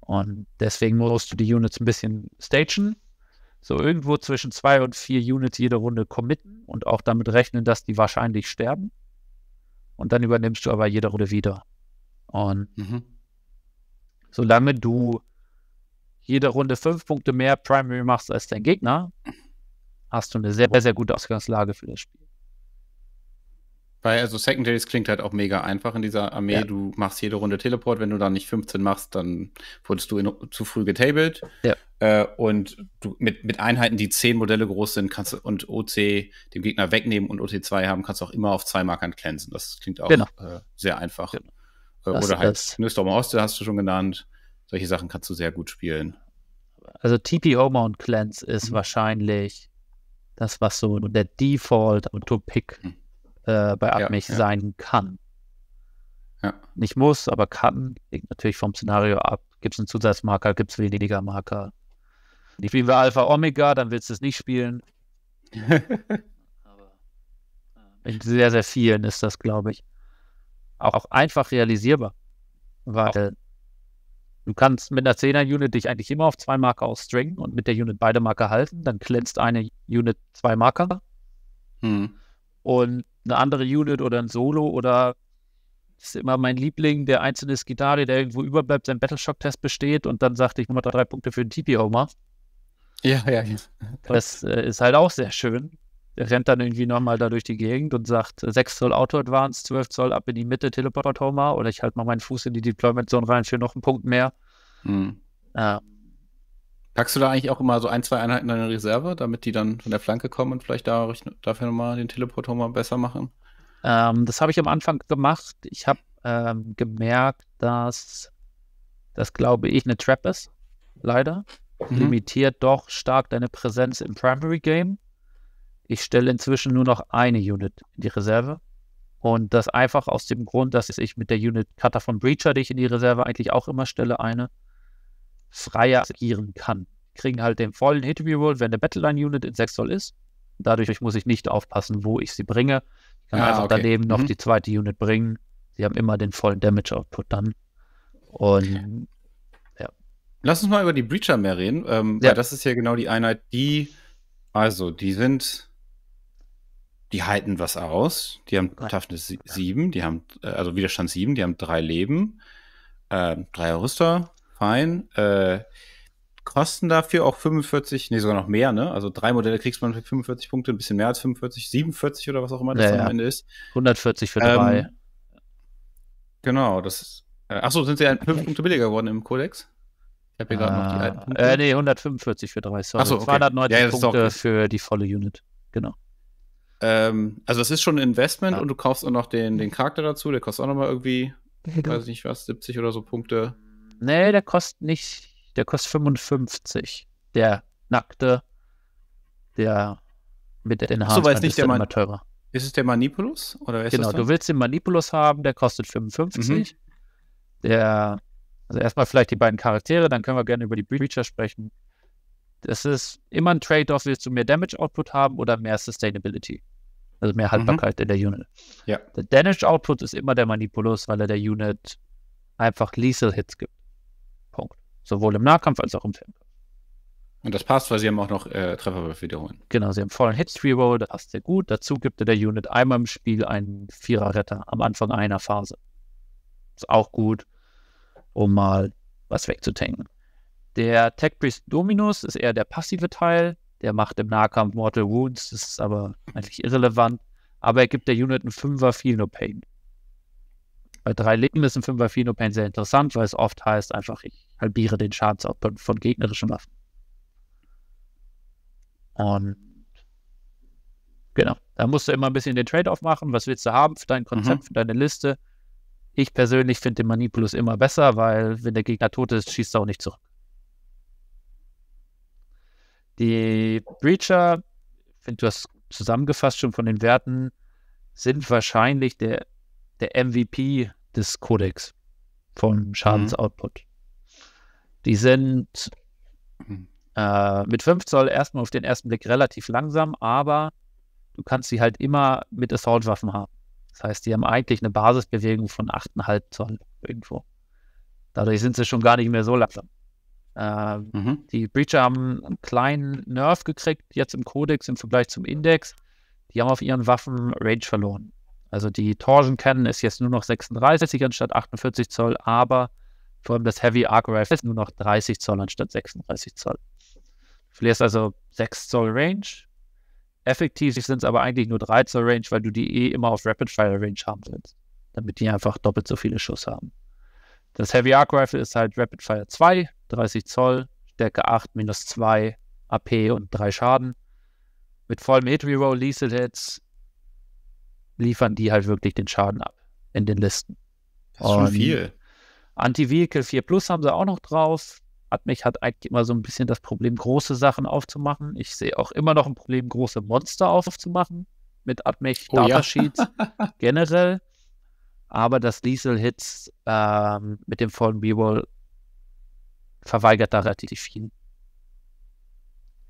Und deswegen musst du die Units ein bisschen stagen. So irgendwo zwischen zwei und vier Units jede Runde committen und auch damit rechnen, dass die wahrscheinlich sterben. Und dann übernimmst du aber jede Runde wieder. Und mhm. solange du jede Runde fünf Punkte mehr Primary machst als dein Gegner, hast du eine sehr, sehr gute Ausgangslage für das Spiel. Weil also Secondaries klingt halt auch mega einfach in dieser Armee. Ja. Du machst jede Runde Teleport. Wenn du da nicht 15 machst, dann wurdest du in, zu früh getabled. Ja. Äh, und du, mit, mit Einheiten, die 10 Modelle groß sind kannst du, und OC dem Gegner wegnehmen und OT2 haben, kannst du auch immer auf zwei Markern glänzen. Das klingt auch genau. äh, sehr einfach. Genau. Äh, oder halt Nöstorm Oste hast du schon genannt solche Sachen kannst du sehr gut spielen. Also TPO Mount Cleanse ist mhm. wahrscheinlich das, was so der Default Auto-Pick mhm. äh, bei Abmich ja, ja. sein kann. Ja. Nicht muss, aber kann. Liegt natürlich vom Szenario ab. Gibt es einen Zusatzmarker, gibt es weniger Marker. Die spielen wir Alpha Omega, dann willst du es nicht spielen. Äh, in sehr, sehr vielen ist das, glaube ich, auch, auch einfach realisierbar. Weil Du kannst mit einer 10er-Unit dich eigentlich immer auf zwei Marker ausstringen und mit der Unit beide Marker halten. Dann glänzt eine Unit zwei Marker. Hm. Und eine andere Unit oder ein Solo oder ist immer mein Liebling, der einzelne Skitari, der irgendwo überbleibt, sein Battleshock-Test besteht und dann sagt ich nochmal drei Punkte für den TP-Homer. Ja, ja, ja. Das äh, ist halt auch sehr schön. Der rennt dann irgendwie nochmal da durch die Gegend und sagt, 6 Zoll Auto Advance, 12 Zoll ab in die Mitte, Teleport Homer oder ich halte mal meinen Fuß in die Deployment Zone rein für noch einen Punkt mehr. Hm. Ja. Packst du da eigentlich auch immer so ein, zwei Einheiten in deine Reserve, damit die dann von der Flanke kommen und vielleicht da, dafür nochmal den Teleport Homer besser machen? Ähm, das habe ich am Anfang gemacht. Ich habe ähm, gemerkt, dass das, glaube ich, eine Trap ist. Leider. Mhm. Limitiert doch stark deine Präsenz im Primary Game. Ich stelle inzwischen nur noch eine Unit in die Reserve. Und das einfach aus dem Grund, dass ich mit der Unit Cutter von Breacher, die ich in die Reserve eigentlich auch immer stelle, eine freier agieren kann. Kriegen halt den vollen Hit Reroll, wenn eine Battleline-Unit in 6 Zoll ist. Dadurch muss ich nicht aufpassen, wo ich sie bringe. Ich kann ah, einfach okay. daneben mhm. noch die zweite Unit bringen. Sie haben immer den vollen Damage-Output dann. Und ja. Lass uns mal über die Breacher mehr reden. Ähm, ja. Weil das ist hier genau die Einheit, die, also, die sind die halten was aus. Die haben oh Gott. Toughness 7, die haben, äh, also Widerstand 7, die haben drei Leben, äh, drei Rüster, fein. Äh, kosten dafür auch 45, nee, sogar noch mehr, ne? Also drei Modelle kriegst man für 45 Punkte, ein bisschen mehr als 45, 47 oder was auch immer das ja, am Ende ist. 140 für drei. Ähm, genau, das ist. Äh, achso, sind sie ein, 5 Punkte billiger geworden im Kodex? Ich habe hier ah, gerade noch die ah. alten Äh, nee, 145 für drei, sorry. Achso, okay. 290 ja, Punkte für die volle Unit. Genau. Ähm, also es ist schon ein Investment ja. und du kaufst auch noch den, den Charakter dazu, der kostet auch nochmal irgendwie, weiß nicht was, 70 oder so Punkte. Nee, der kostet nicht, der kostet 55. Der nackte, der mit den Haaren so, ist nicht der immer teurer. Ist es der Manipulus? Oder genau, du willst den Manipulus haben, der kostet 55. Mhm. Der, also erstmal vielleicht die beiden Charaktere, dann können wir gerne über die Breacher sprechen. Das ist immer ein Trade-off, willst du mehr Damage-Output haben oder mehr Sustainability? Also mehr mhm. Haltbarkeit mhm. in der Unit. Ja. Der Damage-Output ist immer der Manipulus, weil er der Unit einfach Lethal-Hits gibt. Punkt. Sowohl im Nahkampf als auch im Fernkampf. Und das passt, weil sie haben auch noch äh, Trefferwürfe wiederholen. Genau, sie haben vollen Hits Reroll, das passt sehr gut. Dazu gibt er der Unit einmal im Spiel einen Vierer-Retter am Anfang einer Phase. Ist auch gut, um mal was wegzutanken. Der Tech Priest Dominus ist eher der passive Teil. Der macht im Nahkampf Mortal Wounds, das ist aber eigentlich irrelevant. Aber er gibt der Unit einen 5er Feel No Pain. Bei drei Leben ist ein 5er Feel No Pain sehr interessant, weil es oft heißt, einfach ich halbiere den Schadensoutput von gegnerischen Waffen. Und genau, da musst du immer ein bisschen den Trade-off machen. Was willst du haben für dein Konzept, mhm. für deine Liste? Ich persönlich finde den Manipulus immer besser, weil wenn der Gegner tot ist, schießt er auch nicht zurück. Die Breacher, ich finde du hast zusammengefasst schon von den Werten, sind wahrscheinlich der, der MVP des Codex vom mhm. Schadensoutput. Die sind mhm. äh, mit 5 Zoll erstmal auf den ersten Blick relativ langsam, aber du kannst sie halt immer mit Assault-Waffen haben. Das heißt, die haben eigentlich eine Basisbewegung von 8,5 Zoll irgendwo. Dadurch sind sie schon gar nicht mehr so langsam. Äh, mhm. Die Breacher haben einen kleinen Nerf gekriegt, jetzt im Codex im Vergleich zum Index. Die haben auf ihren Waffen Range verloren. Also die Torsion Cannon ist jetzt nur noch 36 anstatt 48 Zoll, aber vor allem das Heavy Arc Rifle ist nur noch 30 Zoll anstatt 36 Zoll. Du verlierst also 6 Zoll Range. Effektiv sind es aber eigentlich nur 3 Zoll Range, weil du die eh immer auf Rapid Fire Range haben willst, damit die einfach doppelt so viele Schuss haben. Das Heavy Arc Rifle ist halt Rapid Fire 2, 30 Zoll, Stärke 8, minus 2, AP und 3 Schaden. Mit vollem Hit-Reroll Lethal Hits liefern die halt wirklich den Schaden ab in den Listen. Das ist schon viel. Anti-Vehicle 4 Plus haben sie auch noch drauf. Hat hat eigentlich immer so ein bisschen das Problem, große Sachen aufzumachen. Ich sehe auch immer noch ein Problem, große Monster aufzumachen. Mit Atmech oh, Datasheets ja. generell. Aber das Liesel Hits ähm, mit dem vollen B-Roll verweigert da relativ viel.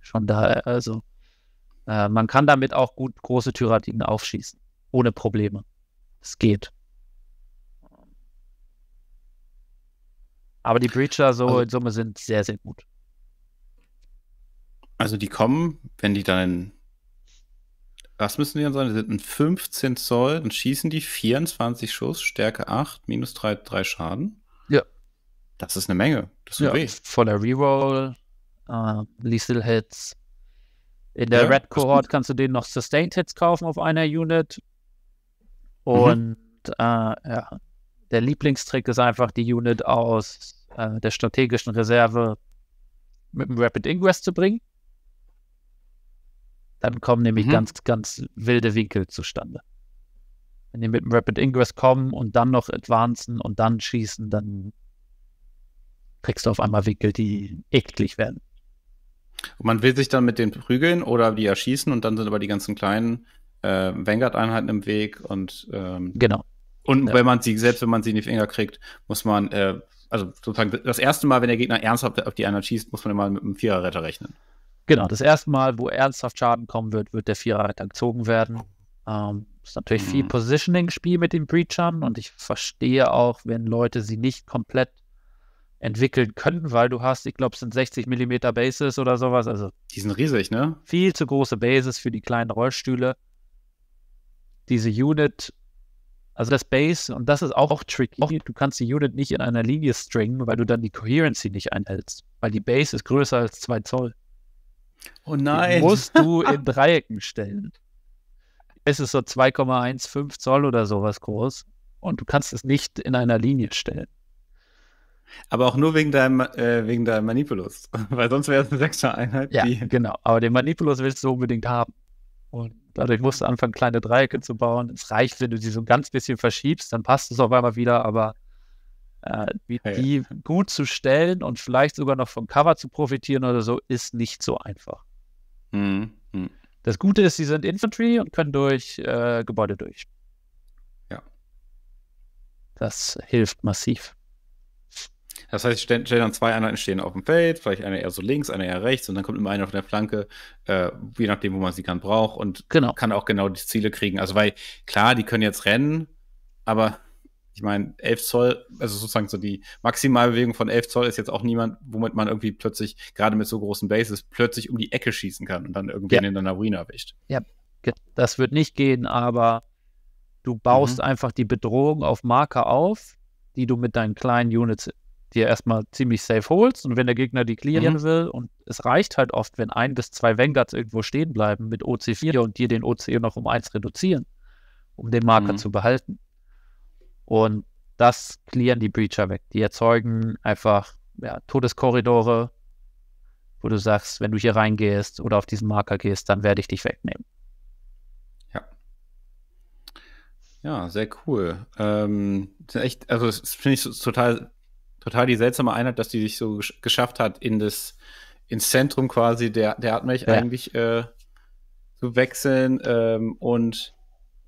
Schon daher, also äh, man kann damit auch gut große Tyradinen aufschießen, ohne Probleme. Es geht. Aber die Breacher so also, in Summe sind sehr, sehr gut. Also die kommen, wenn die dann was müssen die dann sein? Die sind ein 15 Zoll, dann schießen die 24 Schuss, Stärke 8, minus 3, 3 Schaden. Das ist eine Menge. Das tut ja, weh. Voller Reroll, uh, Lethal Hits. In der ja, Red Cohort kannst du den noch Sustained Hits kaufen auf einer Unit. Und mhm. uh, ja, der Lieblingstrick ist einfach die Unit aus uh, der strategischen Reserve mit dem Rapid Ingress zu bringen. Dann kommen nämlich mhm. ganz, ganz wilde Winkel zustande. Wenn die mit dem Rapid Ingress kommen und dann noch advancen und dann schießen, dann kriegst du auf einmal Winkel, die eklig werden. Und man will sich dann mit denen prügeln oder die erschießen und dann sind aber die ganzen kleinen äh, Vanguard-Einheiten im Weg und ähm, genau. Und ja. wenn man sie, selbst wenn man sie in die Finger kriegt, muss man, äh, also sozusagen das erste Mal, wenn der Gegner ernsthaft auf die Einheit schießt, muss man immer mit einem Viererretter rechnen. Genau, das erste Mal, wo ernsthaft Schaden kommen wird, wird der Viererretter gezogen werden. Ähm, ist natürlich mhm. viel Positioning-Spiel mit den Breachern und ich verstehe auch, wenn Leute sie nicht komplett entwickeln können, weil du hast, ich glaube, es sind 60 Millimeter Bases oder sowas. Also die sind riesig, ne? Viel zu große Bases für die kleinen Rollstühle. Diese Unit, also das Base, und das ist auch, auch tricky, du kannst die Unit nicht in einer Linie stringen, weil du dann die Coherency nicht einhältst, weil die Base ist größer als 2 Zoll. Oh nein. Die musst du in Dreiecken stellen. Es ist so 2,15 Zoll oder sowas groß und du kannst es nicht in einer Linie stellen. Aber auch nur wegen deinem, äh, wegen deinem Manipulus. Weil sonst wäre es eine Sechser-Einheit. Ja, genau. Aber den Manipulus willst du unbedingt haben. Und dadurch musst du anfangen, kleine Dreiecke zu bauen. Es reicht, wenn du sie so ein ganz bisschen verschiebst, dann passt es auf einmal wieder. Aber äh, die hey. gut zu stellen und vielleicht sogar noch vom Cover zu profitieren oder so, ist nicht so einfach. Mhm. Mhm. Das Gute ist, sie sind Infantry und können durch äh, Gebäude durch. Ja. Das hilft massiv. Das heißt, stellen, stellen dann zwei Einheiten stehen auf dem Feld, vielleicht eine eher so links, eine eher rechts und dann kommt immer einer auf der Flanke, äh, je nachdem, wo man sie kann, braucht und genau. kann auch genau die Ziele kriegen. Also, weil klar, die können jetzt rennen, aber ich meine, 11 Zoll, also sozusagen so die Maximalbewegung von 11 Zoll ist jetzt auch niemand, womit man irgendwie plötzlich, gerade mit so großen Bases, plötzlich um die Ecke schießen kann und dann irgendwen ja. in einer Arena erwischt. Ja, das wird nicht gehen, aber du baust mhm. einfach die Bedrohung auf Marker auf, die du mit deinen kleinen Units dir erstmal ziemlich safe holst und wenn der Gegner die clearen mhm. will und es reicht halt oft, wenn ein bis zwei Vanguards irgendwo stehen bleiben mit OC4 und dir den OC noch um eins reduzieren, um den Marker mhm. zu behalten. Und das clearen die Breacher weg. Die erzeugen einfach ja, Todeskorridore, wo du sagst, wenn du hier reingehst oder auf diesen Marker gehst, dann werde ich dich wegnehmen. Ja, sehr cool. Ähm, echt, also das finde ich total total die seltsame Einheit, dass die sich so gesch geschafft hat, in das, ins Zentrum quasi der, der Artmilch ja. eigentlich äh, zu wechseln. Ähm, und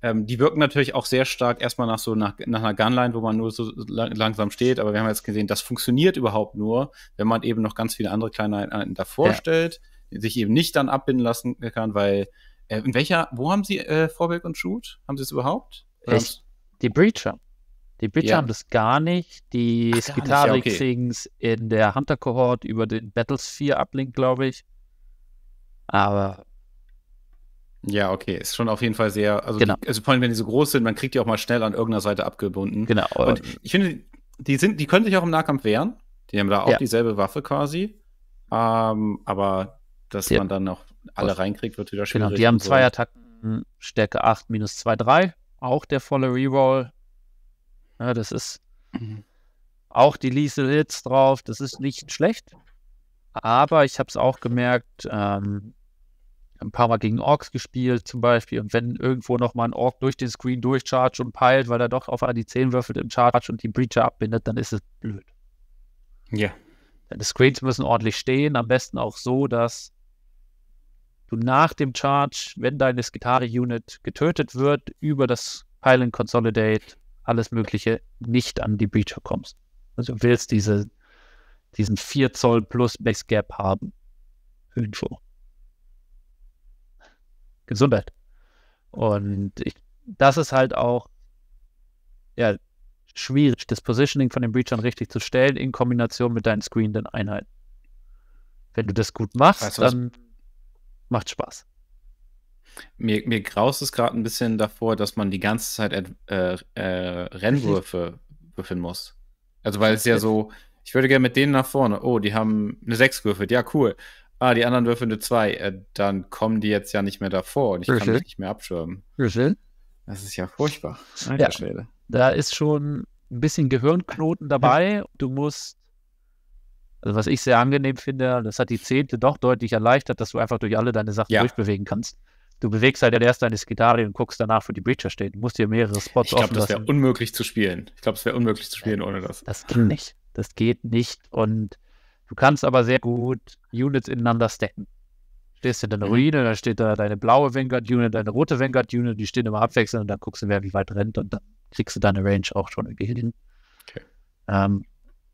ähm, die wirken natürlich auch sehr stark erstmal nach so nach, nach einer Gunline, wo man nur so lang, langsam steht. Aber wir haben jetzt gesehen, das funktioniert überhaupt nur, wenn man eben noch ganz viele andere Kleinheiten davor ja. stellt, sich eben nicht dann abbinden lassen kann, weil äh, in welcher, wo haben sie äh, Vorbild und Shoot? Haben sie es überhaupt? Ich, die Breacher. Die Bitch ja. haben das gar nicht. Die Ach, Skitari ja, okay. es in der Hunter-Kohort über den Battlesphere-Uplink, glaube ich. Aber. Ja, okay. Ist schon auf jeden Fall sehr. Also, genau. die, also vor allem, wenn die so groß sind, man kriegt die auch mal schnell an irgendeiner Seite abgebunden. Genau. Und ich finde, die, sind, die können sich auch im Nahkampf wehren. Die haben da auch ja. dieselbe Waffe quasi. Ähm, aber dass man dann noch alle reinkriegt, wird wieder schwierig. Genau, die haben so. zwei Attacken, Stärke 8 minus 2, 3. Auch der volle Reroll ja, ne, das ist mhm. auch die Lethal Hits drauf. Das ist nicht schlecht. Aber ich habe es auch gemerkt, ähm, ein paar Mal gegen Orks gespielt zum Beispiel. Und wenn irgendwo nochmal ein Ork durch den Screen durchcharge und peilt, weil er doch auf die 10 würfelt im Charge und die Breacher abbindet, dann ist es blöd. Ja. Deine Screens müssen ordentlich stehen. Am besten auch so, dass du nach dem Charge, wenn deine Skitari-Unit getötet wird, über das Pile and Consolidate alles Mögliche nicht an die Breacher kommst. Also du willst diese, diesen 4 Zoll plus Base Gap haben. Irgendwo. Gesundheit. Und ich, das ist halt auch ja, schwierig, das Positioning von den Breachern richtig zu stellen in Kombination mit deinen screenenden Einheiten. Wenn du das gut machst, weißt dann macht Spaß mir, mir graust es gerade ein bisschen davor, dass man die ganze Zeit äh, äh, Rennwürfe würfeln muss. Also, weil es ja so, ich würde gerne mit denen nach vorne. Oh, die haben eine 6 gewürfelt. Ja, cool. Ah, die anderen würfeln eine 2. Äh, dann kommen die jetzt ja nicht mehr davor und ich Richtig. kann mich nicht mehr abschirmen. Richtig. Das ist ja furchtbar. ja. Schwede. Da ist schon ein bisschen Gehirnknoten dabei. Du musst, also was ich sehr angenehm finde, das hat die Zehnte doch deutlich erleichtert, dass du einfach durch alle deine Sachen ja. durchbewegen kannst du bewegst halt erst deine Skitari und guckst danach, wo die Breacher stehen. Du musst dir mehrere Spots ich Ich glaube, das wäre unmöglich zu spielen. Ich glaube, es wäre unmöglich zu spielen ja, ohne das. Das geht nicht. Das geht nicht. Und du kannst aber sehr gut Units ineinander stacken. Stehst in deiner mhm. Ruine, da steht da deine blaue Vanguard-Unit, deine rote Vanguard-Unit, die stehen immer abwechselnd und dann guckst du, wer wie weit rennt und dann kriegst du deine Range auch schon irgendwie hin. Okay. Ähm,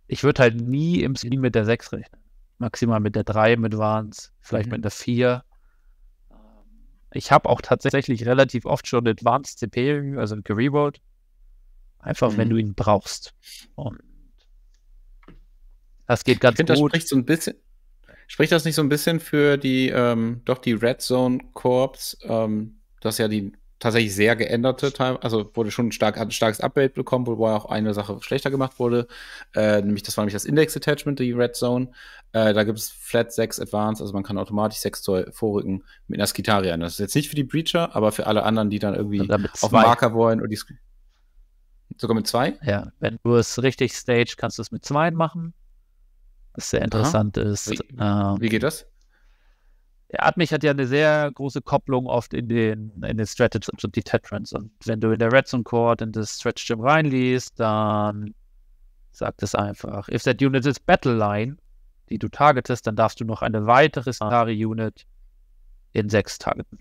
ich würde halt nie im Stil mit der 6 rechnen. Maximal mit der 3 mit Warns, vielleicht mhm. mit der 4, ich habe auch tatsächlich relativ oft schon Advanced CP, also gererolled. Einfach, mhm. wenn du ihn brauchst. Und das geht ganz ich find, gut. Das spricht so ein bisschen. Spricht das nicht so ein bisschen für die, ähm, doch die Red Zone Corps, ähm, dass ja die tatsächlich sehr geänderte, Teil, also wurde schon ein, stark, ein starkes Update bekommen, wobei auch eine Sache schlechter gemacht wurde, äh, nämlich das war nämlich das Index-Attachment, die Red Zone. Äh, da gibt es Flat 6 Advanced, also man kann automatisch 6 Zoll vorrücken mit einer Skitari Das ist jetzt nicht für die Breacher, aber für alle anderen, die dann irgendwie auf Marker wollen und die Sk sogar mit zwei? Ja, wenn du es richtig stage, kannst du es mit zwei machen. Was sehr interessant Aha. ist. Wie, ähm, wie geht das? Atmich hat ja eine sehr große Kopplung oft in den, in den Stretches also und die Tetrans. Und wenn du in der Red Zone Court in das Stretch Gym reinliest, dann sagt es einfach, if that unit is battle line, die du targetest, dann darfst du noch eine weitere Szenario-Unit in sechs targeten.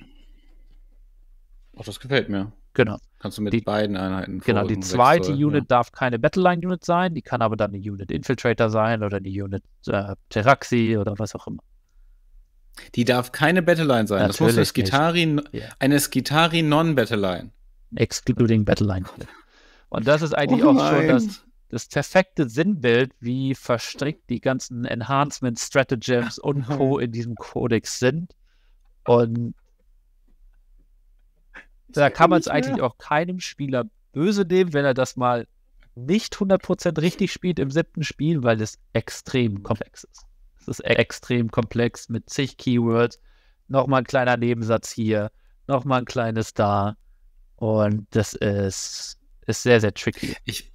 Auch das gefällt mir. Genau. Kannst du mit die, beiden Einheiten Genau, die zweite Zoll, Unit ja. darf keine Battleline-Unit sein, die kann aber dann eine Unit Infiltrator sein oder eine Unit äh, Teraxi oder was auch immer. Die darf keine Battleline sein. Natürlich das muss das Gitari, eine Skitari Non-Battleline. Excluding Battleline. Und das ist eigentlich oh auch schon das, das perfekte Sinnbild, wie verstrickt die ganzen Enhancement Stratagems und oh Co. in diesem Codex sind. Und da kann man es eigentlich auch keinem Spieler böse nehmen, wenn er das mal nicht 100% richtig spielt im siebten Spiel, weil es extrem komplex ist. Es ist extrem komplex mit zig Keywords. Nochmal ein kleiner Nebensatz hier, nochmal ein kleines da. Und das ist, ist sehr, sehr tricky. Ich,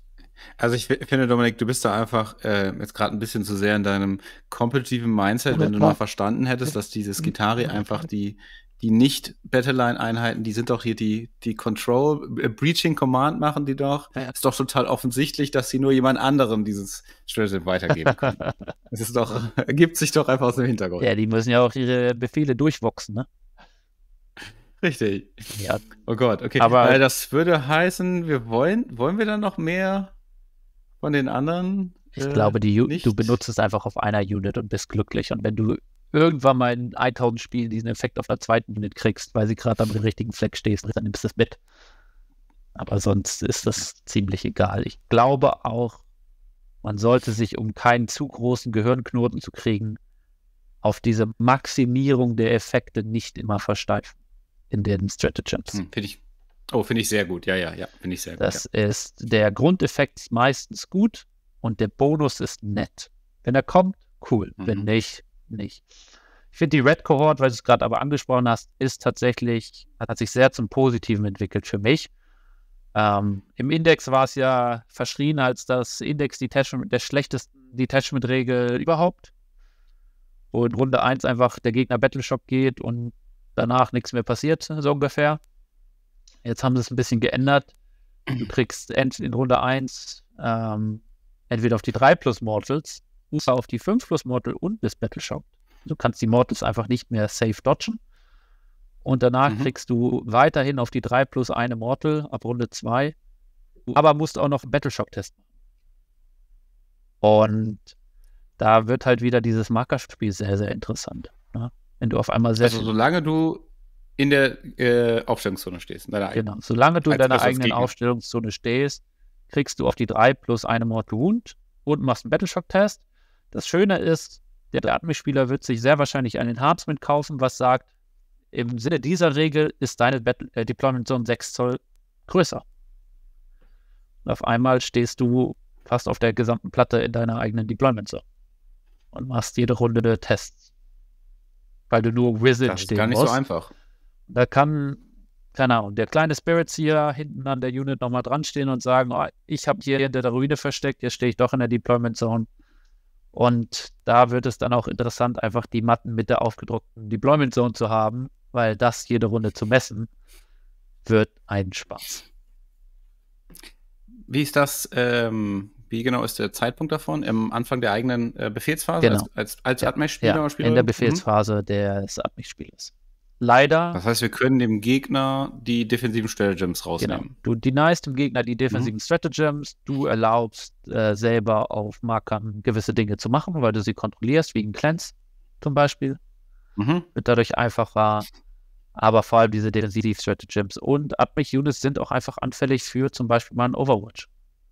also ich finde, Dominik, du bist da einfach äh, jetzt gerade ein bisschen zu sehr in deinem kompetitiven Mindset, wenn du mal verstanden hättest, dass dieses Gitarre einfach die, die nicht Battleline-Einheiten, die sind doch hier die, die Control, äh, Breaching Command machen die doch. Ja. Ist doch total offensichtlich, dass sie nur jemand anderem dieses Schlüssel weitergeben können. Es ist doch, ergibt sich doch einfach aus dem Hintergrund. Ja, die müssen ja auch ihre Befehle durchboxen, ne? Richtig. Ja. Oh Gott, okay. Aber äh, das würde heißen, wir wollen, wollen wir dann noch mehr von den anderen? Ich äh, glaube, die, äh, du benutzt es einfach auf einer Unit und bist glücklich. Und wenn du irgendwann mal in 1000 Spielen diesen Effekt auf der zweiten Minute kriegst, weil sie gerade am richtigen Fleck stehst, dann nimmst du das mit. Aber sonst ist das ziemlich egal. Ich glaube auch, man sollte sich, um keinen zu großen Gehirnknoten zu kriegen, auf diese Maximierung der Effekte nicht immer versteifen in den Strategems. Hm, finde ich, oh, finde ich sehr gut. Ja, ja, ja, finde ich sehr gut. Das ja. ist, der Grundeffekt ist meistens gut und der Bonus ist nett. Wenn er kommt, cool. Mhm. Wenn nicht, nicht. Ich finde die Red Cohort, weil du es gerade aber angesprochen hast, ist tatsächlich, hat sich sehr zum Positiven entwickelt für mich. Ähm, Im Index war es ja verschrien als das Index Detachment, der schlechtesten Detachment-Regel überhaupt. Wo in Runde 1 einfach der Gegner Battleshop geht und danach nichts mehr passiert, so ungefähr. Jetzt haben sie es ein bisschen geändert. Du kriegst in Runde 1 ähm, entweder auf die 3 plus Mortals Ufer auf die 5 plus Mortal und bis Battle Shout. Du kannst die Mortals einfach nicht mehr safe dodgen. Und danach mhm. kriegst du weiterhin auf die 3 plus eine Mortal ab Runde 2. Aber musst auch noch Battleshock Shock testen. Und da wird halt wieder dieses Markerspiel sehr, sehr interessant. Ne? Wenn du auf einmal sehr. Also, solange du in der äh, Aufstellungszone stehst. genau, solange du in deiner eigenen Aufstellungszone stehst, kriegst du auf die 3 plus eine Mortal Wound und machst einen Battleshock-Test das Schöne ist, der Atmispieler wird sich sehr wahrscheinlich einen Enhancement kaufen, was sagt, im Sinne dieser Regel ist deine Battle äh, Deployment Zone 6 Zoll größer. Und auf einmal stehst du fast auf der gesamten Platte in deiner eigenen Deployment Zone und machst jede Runde ne Tests. Weil du nur Wizard stehst. Das ist gar nicht musst. so einfach. Da kann, keine Ahnung, der kleine Spirits hier hinten an der Unit nochmal dran stehen und sagen, oh, ich habe hier hinter der Ruine versteckt, jetzt stehe ich doch in der Deployment Zone. Und da wird es dann auch interessant, einfach die Matten mit der aufgedruckten Deployment Zone zu haben, weil das jede Runde zu messen, wird ein Spaß. Wie ist das? Ähm, wie genau ist der Zeitpunkt davon? Im Anfang der eigenen äh, Befehlsphase genau. als, als, als ja. spieler ja, In der mhm. Befehlsphase mhm. des Admin-Spielers leider. Das heißt, wir können dem Gegner die defensiven Strategems genau. rausnehmen. Genau. Du deniest dem Gegner die defensiven mhm. Strategems, du erlaubst äh, selber auf Markern gewisse Dinge zu machen, weil du sie kontrollierst, wie ein Clans zum Beispiel. Mhm. Wird dadurch einfacher. Aber vor allem diese defensiven Strategems und Abmich Units sind auch einfach anfällig für zum Beispiel mal einen Overwatch.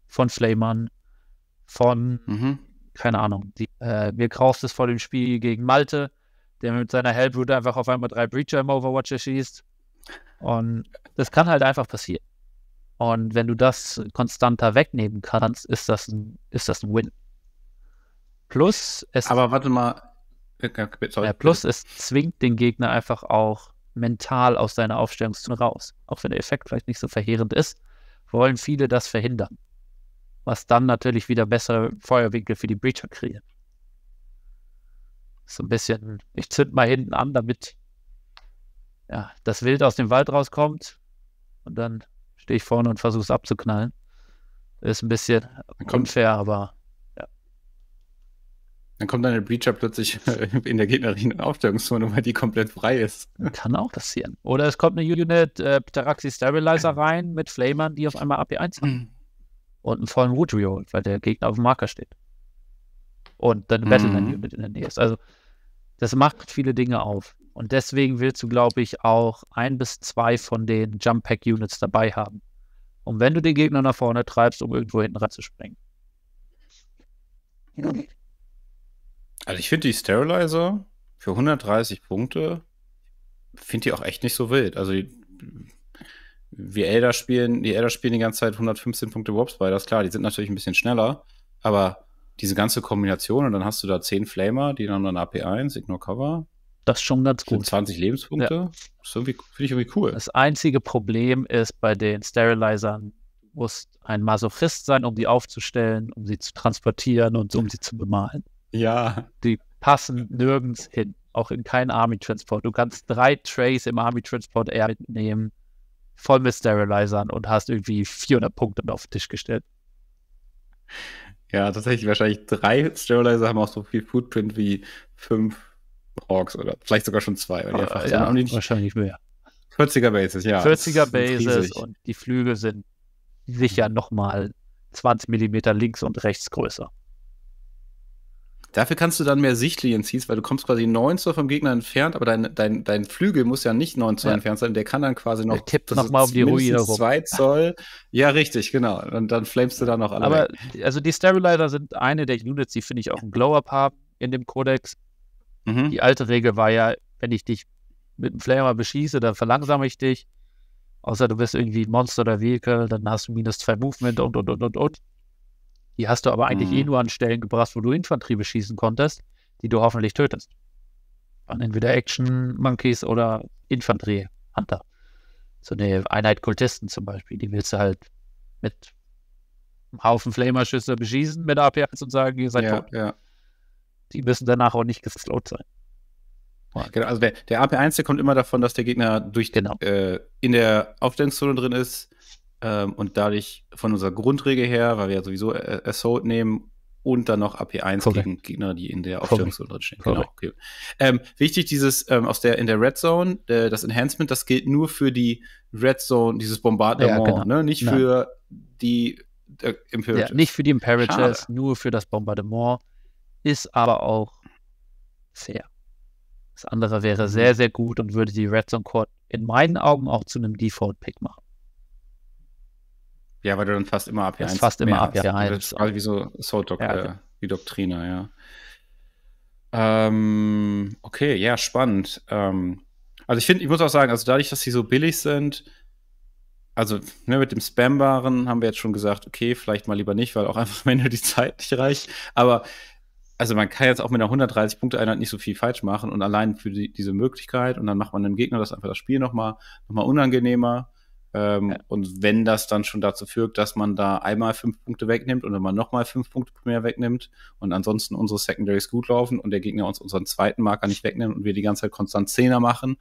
Von Flamern, von, mhm. keine Ahnung, die, äh, mir graust es vor dem Spiel gegen Malte der mit seiner Hellbrute einfach auf einmal drei Breacher im Overwatch erschießt. Und das kann halt einfach passieren. Und wenn du das konstanter wegnehmen kannst, ist das ein, ist das ein Win. Plus es. Aber warte mal. Äh, sorry. Plus es zwingt den Gegner einfach auch mental aus seiner Aufstellungszone raus. Auch wenn der Effekt vielleicht nicht so verheerend ist, wollen viele das verhindern. Was dann natürlich wieder bessere Feuerwinkel für die Breacher kreiert. So ein bisschen, ich zünd mal hinten an, damit ja, das Wild aus dem Wald rauskommt. Und dann stehe ich vorne und versuche es abzuknallen. Ist ein bisschen kommt, unfair, aber ja. Dann kommt dann der Breacher plötzlich in der gegnerischen Aufstellungszone, weil die komplett frei ist. Kann auch passieren. Oder es kommt eine Unit äh, Pteraxi Sterilizer rein mit Flamern, die auf einmal AP1 haben. Mhm. Und einen vollen Root Reroll, weil der Gegner auf dem Marker steht und deine mhm. Battleline-Unit in der Nähe ist. Also das macht viele Dinge auf. Und deswegen willst du, glaube ich, auch ein bis zwei von den Jump-Pack-Units dabei haben. Und wenn du den Gegner nach vorne treibst, um irgendwo hinten reinzuspringen. Also ich finde die Sterilizer für 130 Punkte, finde ich auch echt nicht so wild. Also die, wir Elder spielen, die Elder spielen die ganze Zeit 115 Punkte Warp Spiders, klar, die sind natürlich ein bisschen schneller, aber diese ganze Kombination und dann hast du da 10 Flamer, die dann dann AP1, Ignore Cover. Das ist schon ganz gut. 20 Lebenspunkte. Ja. Finde ich irgendwie cool. Das einzige Problem ist bei den Sterilizern, muss ein Masochist sein, um die aufzustellen, um sie zu transportieren und um sie zu bemalen. Ja. Die passen nirgends hin, auch in keinen Army Transport. Du kannst drei Trays im Army Transport eher mitnehmen, voll mit Sterilizern und hast irgendwie 400 Punkte auf den Tisch gestellt. Ja, tatsächlich wahrscheinlich drei Sterilizer haben auch so viel Footprint wie fünf Hawks oder vielleicht sogar schon zwei. Oder äh, ja, ja wahrscheinlich mehr. 40er Bases, ja. 40er Bases und die Flügel sind sicher nochmal 20 Millimeter links und rechts größer. Dafür kannst du dann mehr Sichtlinien ziehen, weil du kommst quasi 9 Zoll vom Gegner entfernt, aber dein, dein, dein Flügel muss ja nicht 9 Zoll ja. entfernt sein. Der kann dann quasi noch. Der tippt nochmal auf die Ruine rum. 2 Zoll. Ja, richtig, genau. Und dann flamest du da noch alle. Aber weg. also die Sterilizer sind eine der Units, die finde ich auch ein Glow-Up haben in dem Codex. Mhm. Die alte Regel war ja, wenn ich dich mit einem Flamer beschieße, dann verlangsame ich dich. Außer du bist irgendwie Monster oder Vehicle, dann hast du minus zwei Movement und und und und und. Die hast du aber eigentlich eh mhm. eh nur an Stellen gebracht, wo du Infanterie beschießen konntest, die du hoffentlich tötest. Waren entweder Action Monkeys oder Infanterie Hunter. So eine Einheit Kultisten zum Beispiel, die willst du halt mit einem Haufen Flamerschüsse beschießen mit AP1 und sagen, ihr seid ja, tot. Ja. Die müssen danach auch nicht geslowt sein. Genau, also der, der AP1, der kommt immer davon, dass der Gegner durch genau. äh, in der Aufstellungszone drin ist, ähm, und dadurch von unserer Grundregel her, weil wir ja sowieso äh, Assault nehmen und dann noch AP1 Correct. gegen Gegner, die in der Aufstellungszone drin stehen. Genau, okay. ähm, wichtig, dieses ähm, aus der in der Red Zone, äh, das Enhancement, das gilt nur für die Red Zone, dieses Bombardement, ja, genau. ne? nicht für die äh, Ja, nicht für die Imperatives, Schade. nur für das Bombardement. Ist aber auch fair. Das andere wäre mhm. sehr, sehr gut und würde die Red Zone Court in meinen Augen auch zu einem Default-Pick machen. Ja, weil du dann fast immer AP1 fast immer AP1 Ja, das ist wie so Soul Doc, ja, äh, okay. äh, die Doktrine, ja. Ähm, okay, ja, spannend. Ähm, also ich finde, ich muss auch sagen, also dadurch, dass sie so billig sind, also ne, mit dem Spambaren haben wir jetzt schon gesagt, okay, vielleicht mal lieber nicht, weil auch einfach am Ende die Zeit nicht reicht. Aber also man kann jetzt auch mit einer 130-Punkte-Einheit nicht so viel falsch machen und allein für die, diese Möglichkeit und dann macht man dem Gegner das einfach das Spiel nochmal noch mal unangenehmer. Ähm, ja. Und wenn das dann schon dazu führt, dass man da einmal fünf Punkte wegnimmt und wenn man nochmal fünf Punkte mehr wegnimmt und ansonsten unsere Secondaries gut laufen und der Gegner uns unseren zweiten Marker nicht wegnimmt und wir die ganze Zeit konstant Zehner machen,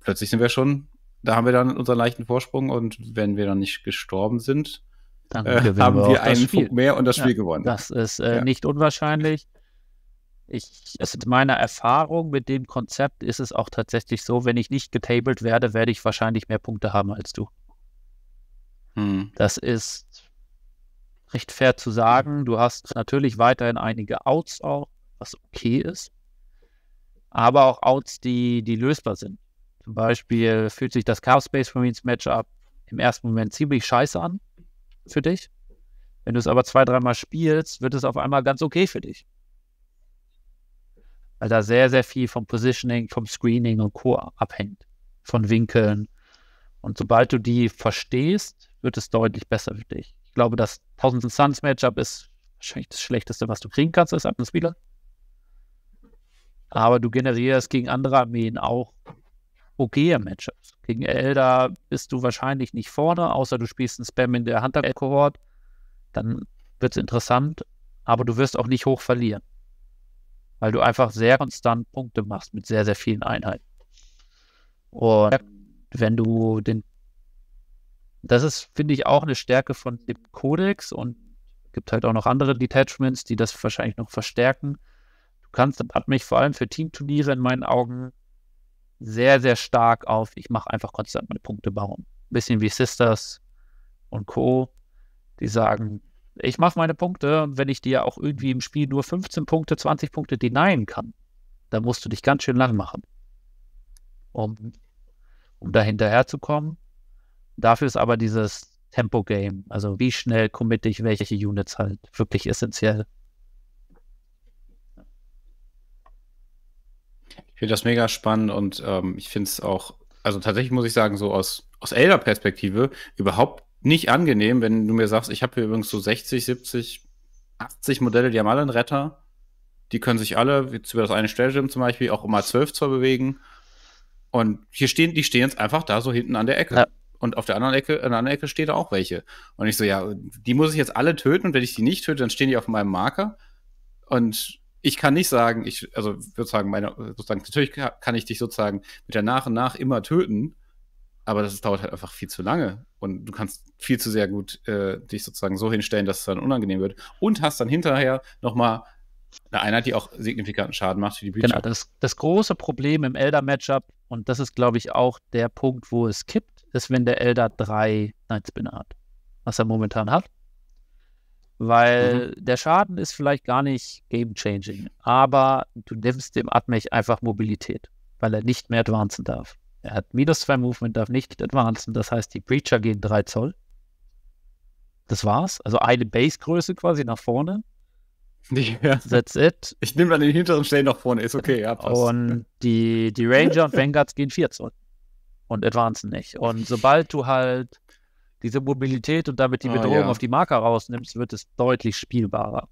plötzlich sind wir schon, da haben wir dann unseren leichten Vorsprung und wenn wir dann nicht gestorben sind, dann äh, haben wir, wir einen Punkt mehr und das ja, Spiel gewonnen. Das ist äh, ja. nicht unwahrscheinlich. Ich, es ist meiner Erfahrung mit dem Konzept ist es auch tatsächlich so, wenn ich nicht getabled werde, werde ich wahrscheinlich mehr Punkte haben als du. Hm. Das ist recht fair zu sagen. Du hast natürlich weiterhin einige Outs auch, was okay ist, aber auch Outs, die, die lösbar sind. Zum Beispiel fühlt sich das Chaos Space Marines Matchup im ersten Moment ziemlich scheiße an für dich. Wenn du es aber zwei, dreimal spielst, wird es auf einmal ganz okay für dich weil da sehr, sehr viel vom Positioning, vom Screening und Co. abhängt, von Winkeln. Und sobald du die verstehst, wird es deutlich besser für dich. Ich glaube, das 1000 Suns Matchup ist wahrscheinlich das Schlechteste, was du kriegen kannst als Spieler. Aber du generierst gegen andere Armeen auch okaye Matchups. Gegen Elder bist du wahrscheinlich nicht vorne, außer du spielst einen Spam in der Hunter-Kohort. Dann wird es interessant, aber du wirst auch nicht hoch verlieren weil du einfach sehr konstant Punkte machst mit sehr, sehr vielen Einheiten. Und wenn du den, das ist, finde ich, auch eine Stärke von dem Codex und gibt halt auch noch andere Detachments, die das wahrscheinlich noch verstärken. Du kannst, das hat mich vor allem für Teamturniere in meinen Augen sehr, sehr stark auf, ich mache einfach konstant meine Punkte bauen. bisschen wie Sisters und Co., die sagen, ich mache meine Punkte und wenn ich dir auch irgendwie im Spiel nur 15 Punkte, 20 Punkte denyen kann, dann musst du dich ganz schön lang machen. Um, um da hinterher zu kommen. Dafür ist aber dieses Tempo-Game, also wie schnell committe ich welche Units halt, wirklich essentiell. Ich finde das mega spannend und ähm, ich finde es auch, also tatsächlich muss ich sagen, so aus, aus Elder-Perspektive überhaupt nicht angenehm, wenn du mir sagst, ich habe hier übrigens so 60, 70, 80 Modelle, die haben alle einen Retter. Die können sich alle, jetzt über das eine Stellschirm zum Beispiel, auch immer 12 Zoll bewegen. Und hier stehen, die stehen jetzt einfach da so hinten an der Ecke. Ja. Und auf der anderen Ecke, an der anderen Ecke steht da auch welche. Und ich so, ja, die muss ich jetzt alle töten. Und wenn ich die nicht töte, dann stehen die auf meinem Marker. Und ich kann nicht sagen, ich, also würde sagen, meine, sozusagen, natürlich kann ich dich sozusagen mit der nach und nach immer töten, aber das dauert halt einfach viel zu lange und du kannst viel zu sehr gut äh, dich sozusagen so hinstellen, dass es dann unangenehm wird und hast dann hinterher nochmal eine Einheit, die auch signifikanten Schaden macht für die Bücher. Genau, das, das große Problem im Elder-Matchup und das ist, glaube ich, auch der Punkt, wo es kippt, ist, wenn der Elder drei Nightspinner hat, was er momentan hat. Weil mhm. der Schaden ist vielleicht gar nicht game-changing, aber du nimmst dem Admech einfach Mobilität, weil er nicht mehr advancen darf. Er hat minus 2 Movement, darf nicht advancen. Das heißt, die Breacher gehen 3 Zoll. Das war's. Also eine Base-Größe quasi nach vorne. Ja. That's it. Ich nehme an den hinteren Stellen nach vorne. Ist okay, ja, passt. Und die, die Ranger und Vanguards gehen 4 Zoll. Und advancen nicht. Und sobald du halt diese Mobilität und damit die ah, Bedrohung ah, ja. auf die Marker rausnimmst, wird es deutlich spielbarer.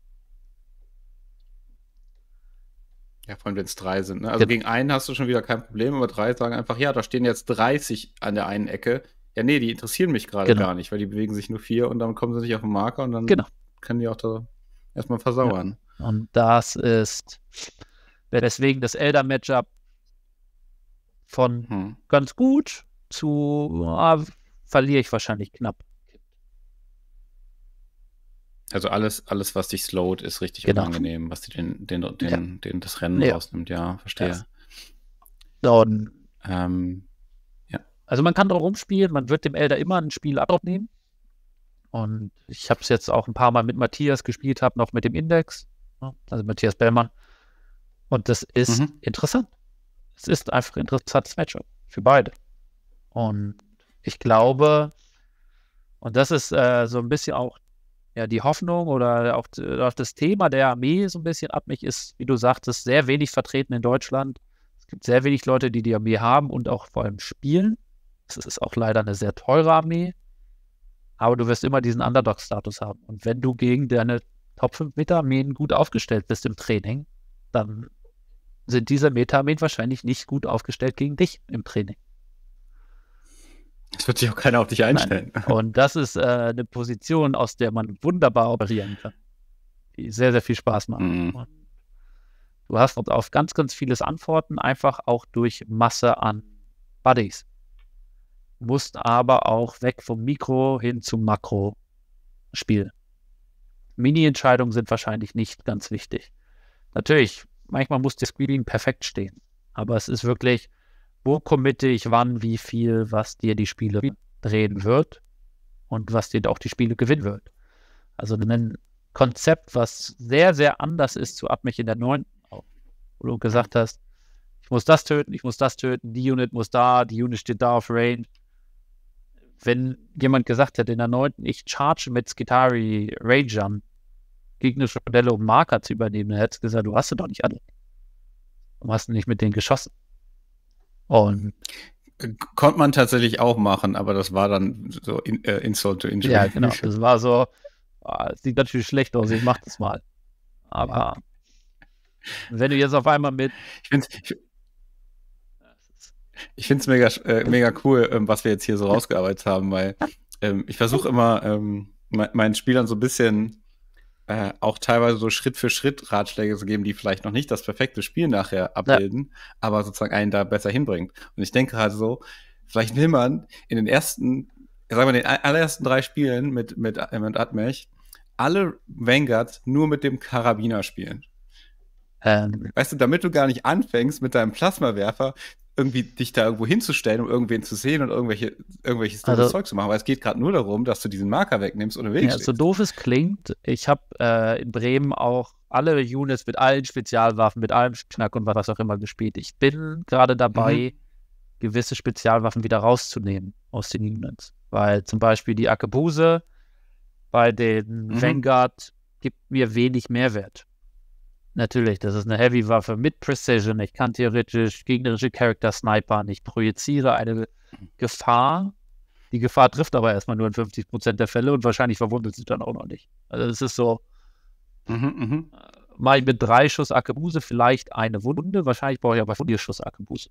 Ja, vor allem, wenn es drei sind. Ne? Also ja. Genau. gegen einen hast du schon wieder kein Problem, aber drei sagen einfach, ja, da stehen jetzt 30 an der einen Ecke. Ja, nee, die interessieren mich gerade genau. gar nicht, weil die bewegen sich nur vier und dann kommen sie nicht auf den Marker und dann genau. können die auch da erstmal versauern. Ja. Und das ist, deswegen das Elder-Matchup von hm. ganz gut zu, oh, verliere ich wahrscheinlich knapp. Also alles, alles, was dich slowt, ist richtig genau. unangenehm, was dir den, den, den, ja. den, das Rennen ja. rausnimmt, ja, verstehe. Ja. Und, ähm, ja. Also man kann drum rumspielen, man wird dem Elder immer ein Spiel abnehmen. Und ich habe es jetzt auch ein paar Mal mit Matthias gespielt, habe noch mit dem Index, ne, also Matthias Bellmann. Und das ist mhm. interessant. Es ist einfach ein interessantes Matchup für beide. Und ich glaube, und das ist äh, so ein bisschen auch ja, die Hoffnung oder auch, äh, auch, das Thema der Armee so ein bisschen ab mich ist, wie du sagtest, sehr wenig vertreten in Deutschland. Es gibt sehr wenig Leute, die die Armee haben und auch vor allem spielen. Es ist auch leider eine sehr teure Armee. Aber du wirst immer diesen Underdog-Status haben. Und wenn du gegen deine Top 5 Meta-Armeen gut aufgestellt bist im Training, dann sind diese Meta-Armeen wahrscheinlich nicht gut aufgestellt gegen dich im Training. Das wird sich auch keiner auf dich einstellen. Nein. Und das ist äh, eine Position, aus der man wunderbar operieren kann, die sehr, sehr viel Spaß macht. Mhm. Du hast auf ganz, ganz vieles Antworten, einfach auch durch Masse an Buddies. Du musst aber auch weg vom Mikro hin zum makro spielen. Mini-Entscheidungen sind wahrscheinlich nicht ganz wichtig. Natürlich, manchmal muss der Screening perfekt stehen, aber es ist wirklich, wo committe ich wann, wie viel, was dir die Spiele drehen wird und was dir auch die Spiele gewinnen wird. Also ein Konzept, was sehr, sehr anders ist zu Ab in der neunten, wo du gesagt hast, ich muss das töten, ich muss das töten, die Unit muss da, die Unit steht da auf Range. Wenn jemand gesagt hätte in der neunten, ich charge mit Skitari Rangern gegnerische Modelle, um Marker zu übernehmen, dann hätte du gesagt, du hast sie doch nicht alle. Warum hast du nicht mit denen geschossen. Und konnte man tatsächlich auch machen, aber das war dann so in, äh, Insult to Injury. Ja, genau. Das war so, oh, sieht natürlich schlecht aus, ich mach das mal. Aber wenn du jetzt auf einmal mit. Ich finde ich, ich find's mega, äh, mega cool, ähm, was wir jetzt hier so rausgearbeitet haben, weil ähm, ich versuche immer ähm, meinen Spielern so ein bisschen äh, auch teilweise so Schritt für Schritt Ratschläge zu geben, die vielleicht noch nicht das perfekte Spiel nachher abbilden, ja. aber sozusagen einen da besser hinbringt. Und ich denke halt so, vielleicht will man in den ersten, sagen wir, den allerersten drei Spielen mit, mit, mit Admech alle Vanguards nur mit dem Karabiner spielen. Ähm. Weißt du, damit du gar nicht anfängst mit deinem Plasmawerfer irgendwie dich da irgendwo hinzustellen, um irgendwen zu sehen und irgendwelche, irgendwelches also, Zeug zu machen, weil es geht gerade nur darum, dass du diesen Marker wegnimmst und im Weg ja, stehst. So doof es klingt, ich habe äh, in Bremen auch alle Units mit allen Spezialwaffen, mit allem Knack und was auch immer gespielt. Ich bin gerade dabei, mhm. gewisse Spezialwaffen wieder rauszunehmen aus den Units. Weil zum Beispiel die Akebuse bei den mhm. Vanguard gibt mir wenig Mehrwert. Natürlich, das ist eine Heavy-Waffe mit Precision. Ich kann theoretisch gegnerische Charakter snipern. Ich projiziere eine Gefahr. Die Gefahr trifft aber erstmal nur in 50% der Fälle und wahrscheinlich verwundet sie dann auch noch nicht. Also es ist so, mhm, mh. Äh, mal mit drei Schuss Akebuse vielleicht eine Wunde. Wahrscheinlich brauche ich aber vier Schuss Akebuse.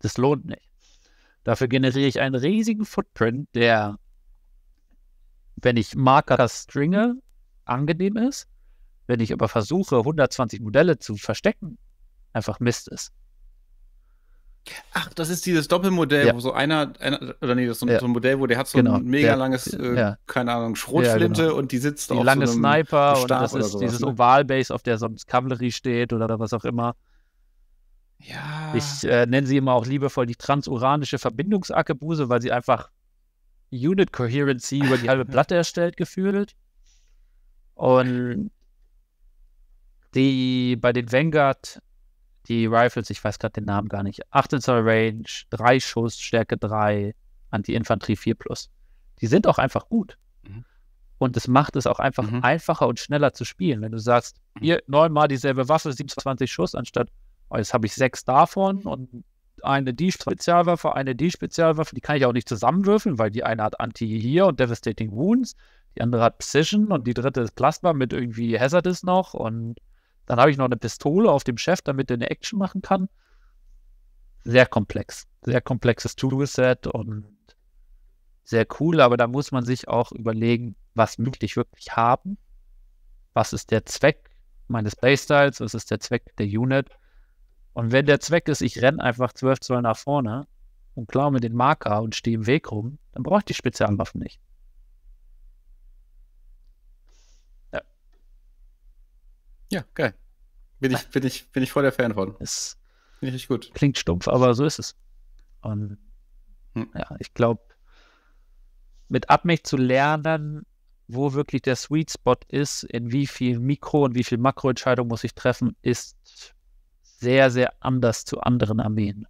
Das lohnt nicht. Dafür generiere ich einen riesigen Footprint, der, wenn ich Marker stringe, angenehm ist wenn ich aber versuche, 120 Modelle zu verstecken, einfach Mist ist. Ach, das ist dieses Doppelmodell, ja. wo so einer, einer, oder nee, das ist so, ja. so ein Modell, wo der hat so genau. ein mega der, langes, äh, keine Ahnung, Schrotflinte genau. und die sitzt die auf lange so einem Sniper Stab und das ist sowas, dieses ne? Ovalbase, auf der sonst Cavalry steht oder was auch immer. Ja. Ich äh, nenne sie immer auch liebevoll die transuranische Verbindungsackebuse, weil sie einfach Unit Coherency über die halbe Platte erstellt, gefühlt. Und die bei den Vanguard, die Rifles, ich weiß gerade den Namen gar nicht, 18 Zoll Range, 3 Schuss, Stärke 3, Anti-Infanterie 4 plus. Die sind auch einfach gut. Mhm. Und es macht es auch einfach mhm. einfacher und schneller zu spielen. Wenn du sagst, mhm. hier neunmal dieselbe Waffe, 27 Schuss, anstatt, oh, jetzt habe ich sechs davon und eine die Spezialwaffe, eine die Spezialwaffe, die kann ich auch nicht zusammenwürfeln, weil die eine hat Anti hier und Devastating Wounds, die andere hat Precision und die dritte ist Plasma mit irgendwie Hazardous noch und dann habe ich noch eine Pistole auf dem Chef, damit er eine Action machen kann. Sehr komplex. Sehr komplexes To-Do-Set und sehr cool, aber da muss man sich auch überlegen, was möchte ich wirklich haben? Was ist der Zweck meines Playstyles? Was ist der Zweck der Unit? Und wenn der Zweck ist, ich renne einfach 12 Zoll nach vorne und klaue mir den Marker und stehe im Weg rum, dann brauche ich die Spezialwaffen nicht. Ja, geil. Bin ich, ah. bin ich, bin ich voll der Fan von. Es bin ich richtig gut. Klingt stumpf, aber so ist es. Und hm. ja, ich glaube, mit Abmech zu lernen, wo wirklich der Sweet Spot ist, in wie viel Mikro- und wie viel Makroentscheidung muss ich treffen, ist sehr, sehr anders zu anderen Armeen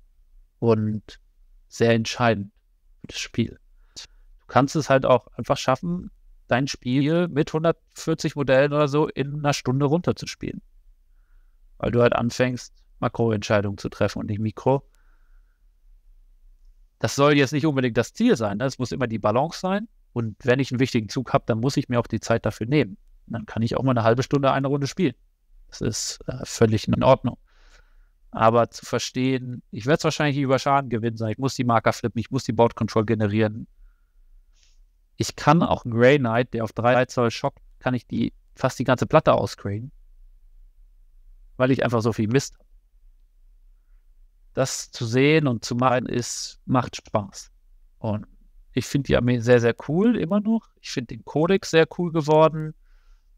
und sehr entscheidend für das Spiel. Du kannst es halt auch einfach schaffen, dein Spiel mit 140 Modellen oder so in einer Stunde runterzuspielen. Weil du halt anfängst, Makroentscheidungen zu treffen und nicht Mikro. Das soll jetzt nicht unbedingt das Ziel sein. Ne? Es muss immer die Balance sein. Und wenn ich einen wichtigen Zug habe, dann muss ich mir auch die Zeit dafür nehmen. Und dann kann ich auch mal eine halbe Stunde eine Runde spielen. Das ist äh, völlig in Ordnung. Aber zu verstehen, ich werde es wahrscheinlich über Schaden gewinnen sein. Ich muss die Marker flippen, ich muss die Board Control generieren. Ich kann auch Grey Knight, der auf 3 Zoll schockt, kann ich die fast die ganze Platte ausgraden, weil ich einfach so viel Mist Das zu sehen und zu machen ist, macht Spaß. Und ich finde die Armee sehr, sehr cool immer noch. Ich finde den Codex sehr cool geworden.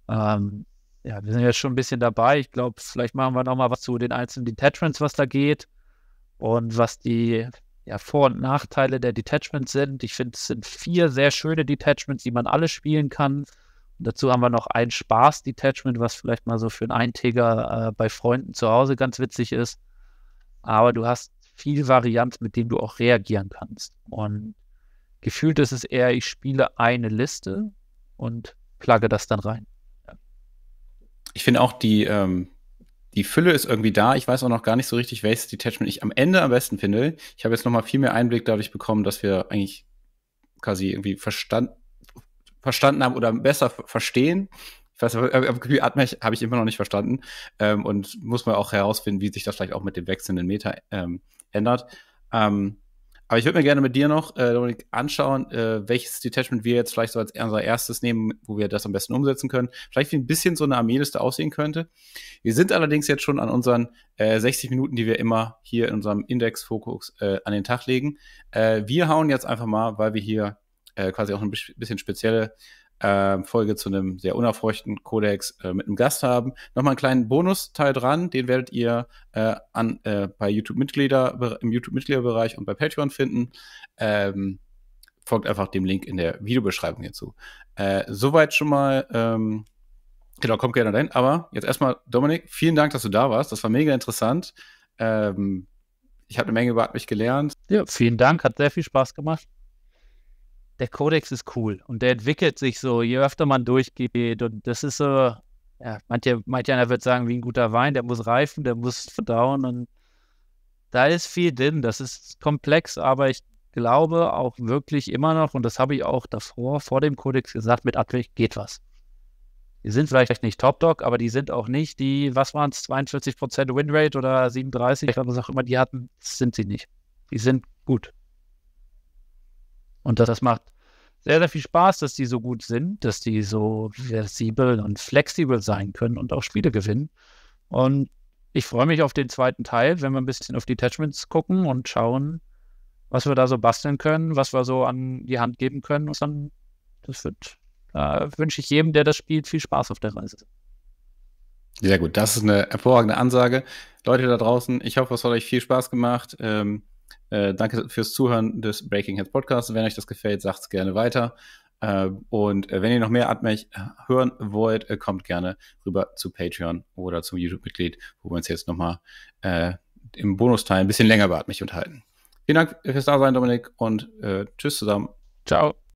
Ähm, ja, wir sind ja schon ein bisschen dabei. Ich glaube, vielleicht machen wir nochmal was zu den einzelnen Detachments, was da geht und was die ja, Vor- und Nachteile der Detachments sind. Ich finde, es sind vier sehr schöne Detachments, die man alle spielen kann. Und dazu haben wir noch ein Spaß-Detachment, was vielleicht mal so für einen Eintäger äh, bei Freunden zu Hause ganz witzig ist. Aber du hast viel Varianz, mit dem du auch reagieren kannst. Und gefühlt ist es eher, ich spiele eine Liste und plugge das dann rein. Ich finde auch die, ähm, die Fülle ist irgendwie da. Ich weiß auch noch gar nicht so richtig, welches Detachment ich am Ende am besten finde. Ich habe jetzt noch mal viel mehr Einblick dadurch bekommen, dass wir eigentlich quasi irgendwie verstand, verstanden haben oder besser verstehen. Ich weiß, habe hab ich immer noch nicht verstanden ähm, und muss man auch herausfinden, wie sich das vielleicht auch mit dem wechselnden Meta ähm, ändert. Ähm, aber ich würde mir gerne mit dir noch, äh, Dominik, anschauen, äh, welches Detachment wir jetzt vielleicht so als unser erstes nehmen, wo wir das am besten umsetzen können. Vielleicht wie ein bisschen so eine Armeeliste aussehen könnte. Wir sind allerdings jetzt schon an unseren äh, 60 Minuten, die wir immer hier in unserem Index-Fokus äh, an den Tag legen. Äh, wir hauen jetzt einfach mal, weil wir hier äh, quasi auch ein bisschen spezielle äh, Folge zu einem sehr unerfreuchten Kodex äh, mit einem Gast haben. Nochmal einen kleinen Bonusteil dran, den werdet ihr äh, an, äh, bei YouTube-Mitglieder, im YouTube-Mitgliederbereich und bei Patreon finden. Ähm, folgt einfach dem Link in der Videobeschreibung hierzu. Äh, soweit schon mal. Ähm, genau, kommt gerne dahin. Aber jetzt erstmal, Dominik, vielen Dank, dass du da warst. Das war mega interessant. Ähm, ich habe eine Menge über mich gelernt. Ja, vielen Dank, hat sehr viel Spaß gemacht der Codex ist cool und der entwickelt sich so, je öfter man durchgeht. Und das ist so, ja, manche, manche einer wird sagen, wie ein guter Wein, der muss reifen, der muss verdauen. Und da ist viel drin. Das ist komplex, aber ich glaube auch wirklich immer noch, und das habe ich auch davor, vor dem Codex gesagt, mit Advent geht was. Die sind vielleicht nicht Top-Dog, aber die sind auch nicht die, was waren es, 42% Winrate oder 37, ich glaube, was auch immer die hatten, sind sie nicht. Die sind gut. Und das, das macht sehr, sehr viel Spaß, dass die so gut sind, dass die so versibel und flexibel sein können und auch Spiele gewinnen. Und ich freue mich auf den zweiten Teil, wenn wir ein bisschen auf Detachments gucken und schauen, was wir da so basteln können, was wir so an die Hand geben können. Und dann, das wird, da äh, wünsche ich jedem, der das spielt, viel Spaß auf der Reise. Sehr gut, das ist eine hervorragende Ansage. Leute da draußen, ich hoffe, es hat euch viel Spaß gemacht. Ähm äh, danke fürs Zuhören des Breaking Heads Podcasts. Wenn euch das gefällt, sagt es gerne weiter. Äh, und äh, wenn ihr noch mehr Atmech hören wollt, äh, kommt gerne rüber zu Patreon oder zum YouTube-Mitglied, wo wir uns jetzt nochmal äh, im Bonusteil ein bisschen länger über Atmech unterhalten. Vielen Dank fürs Dasein, Dominik, und tschüss zusammen. Ciao.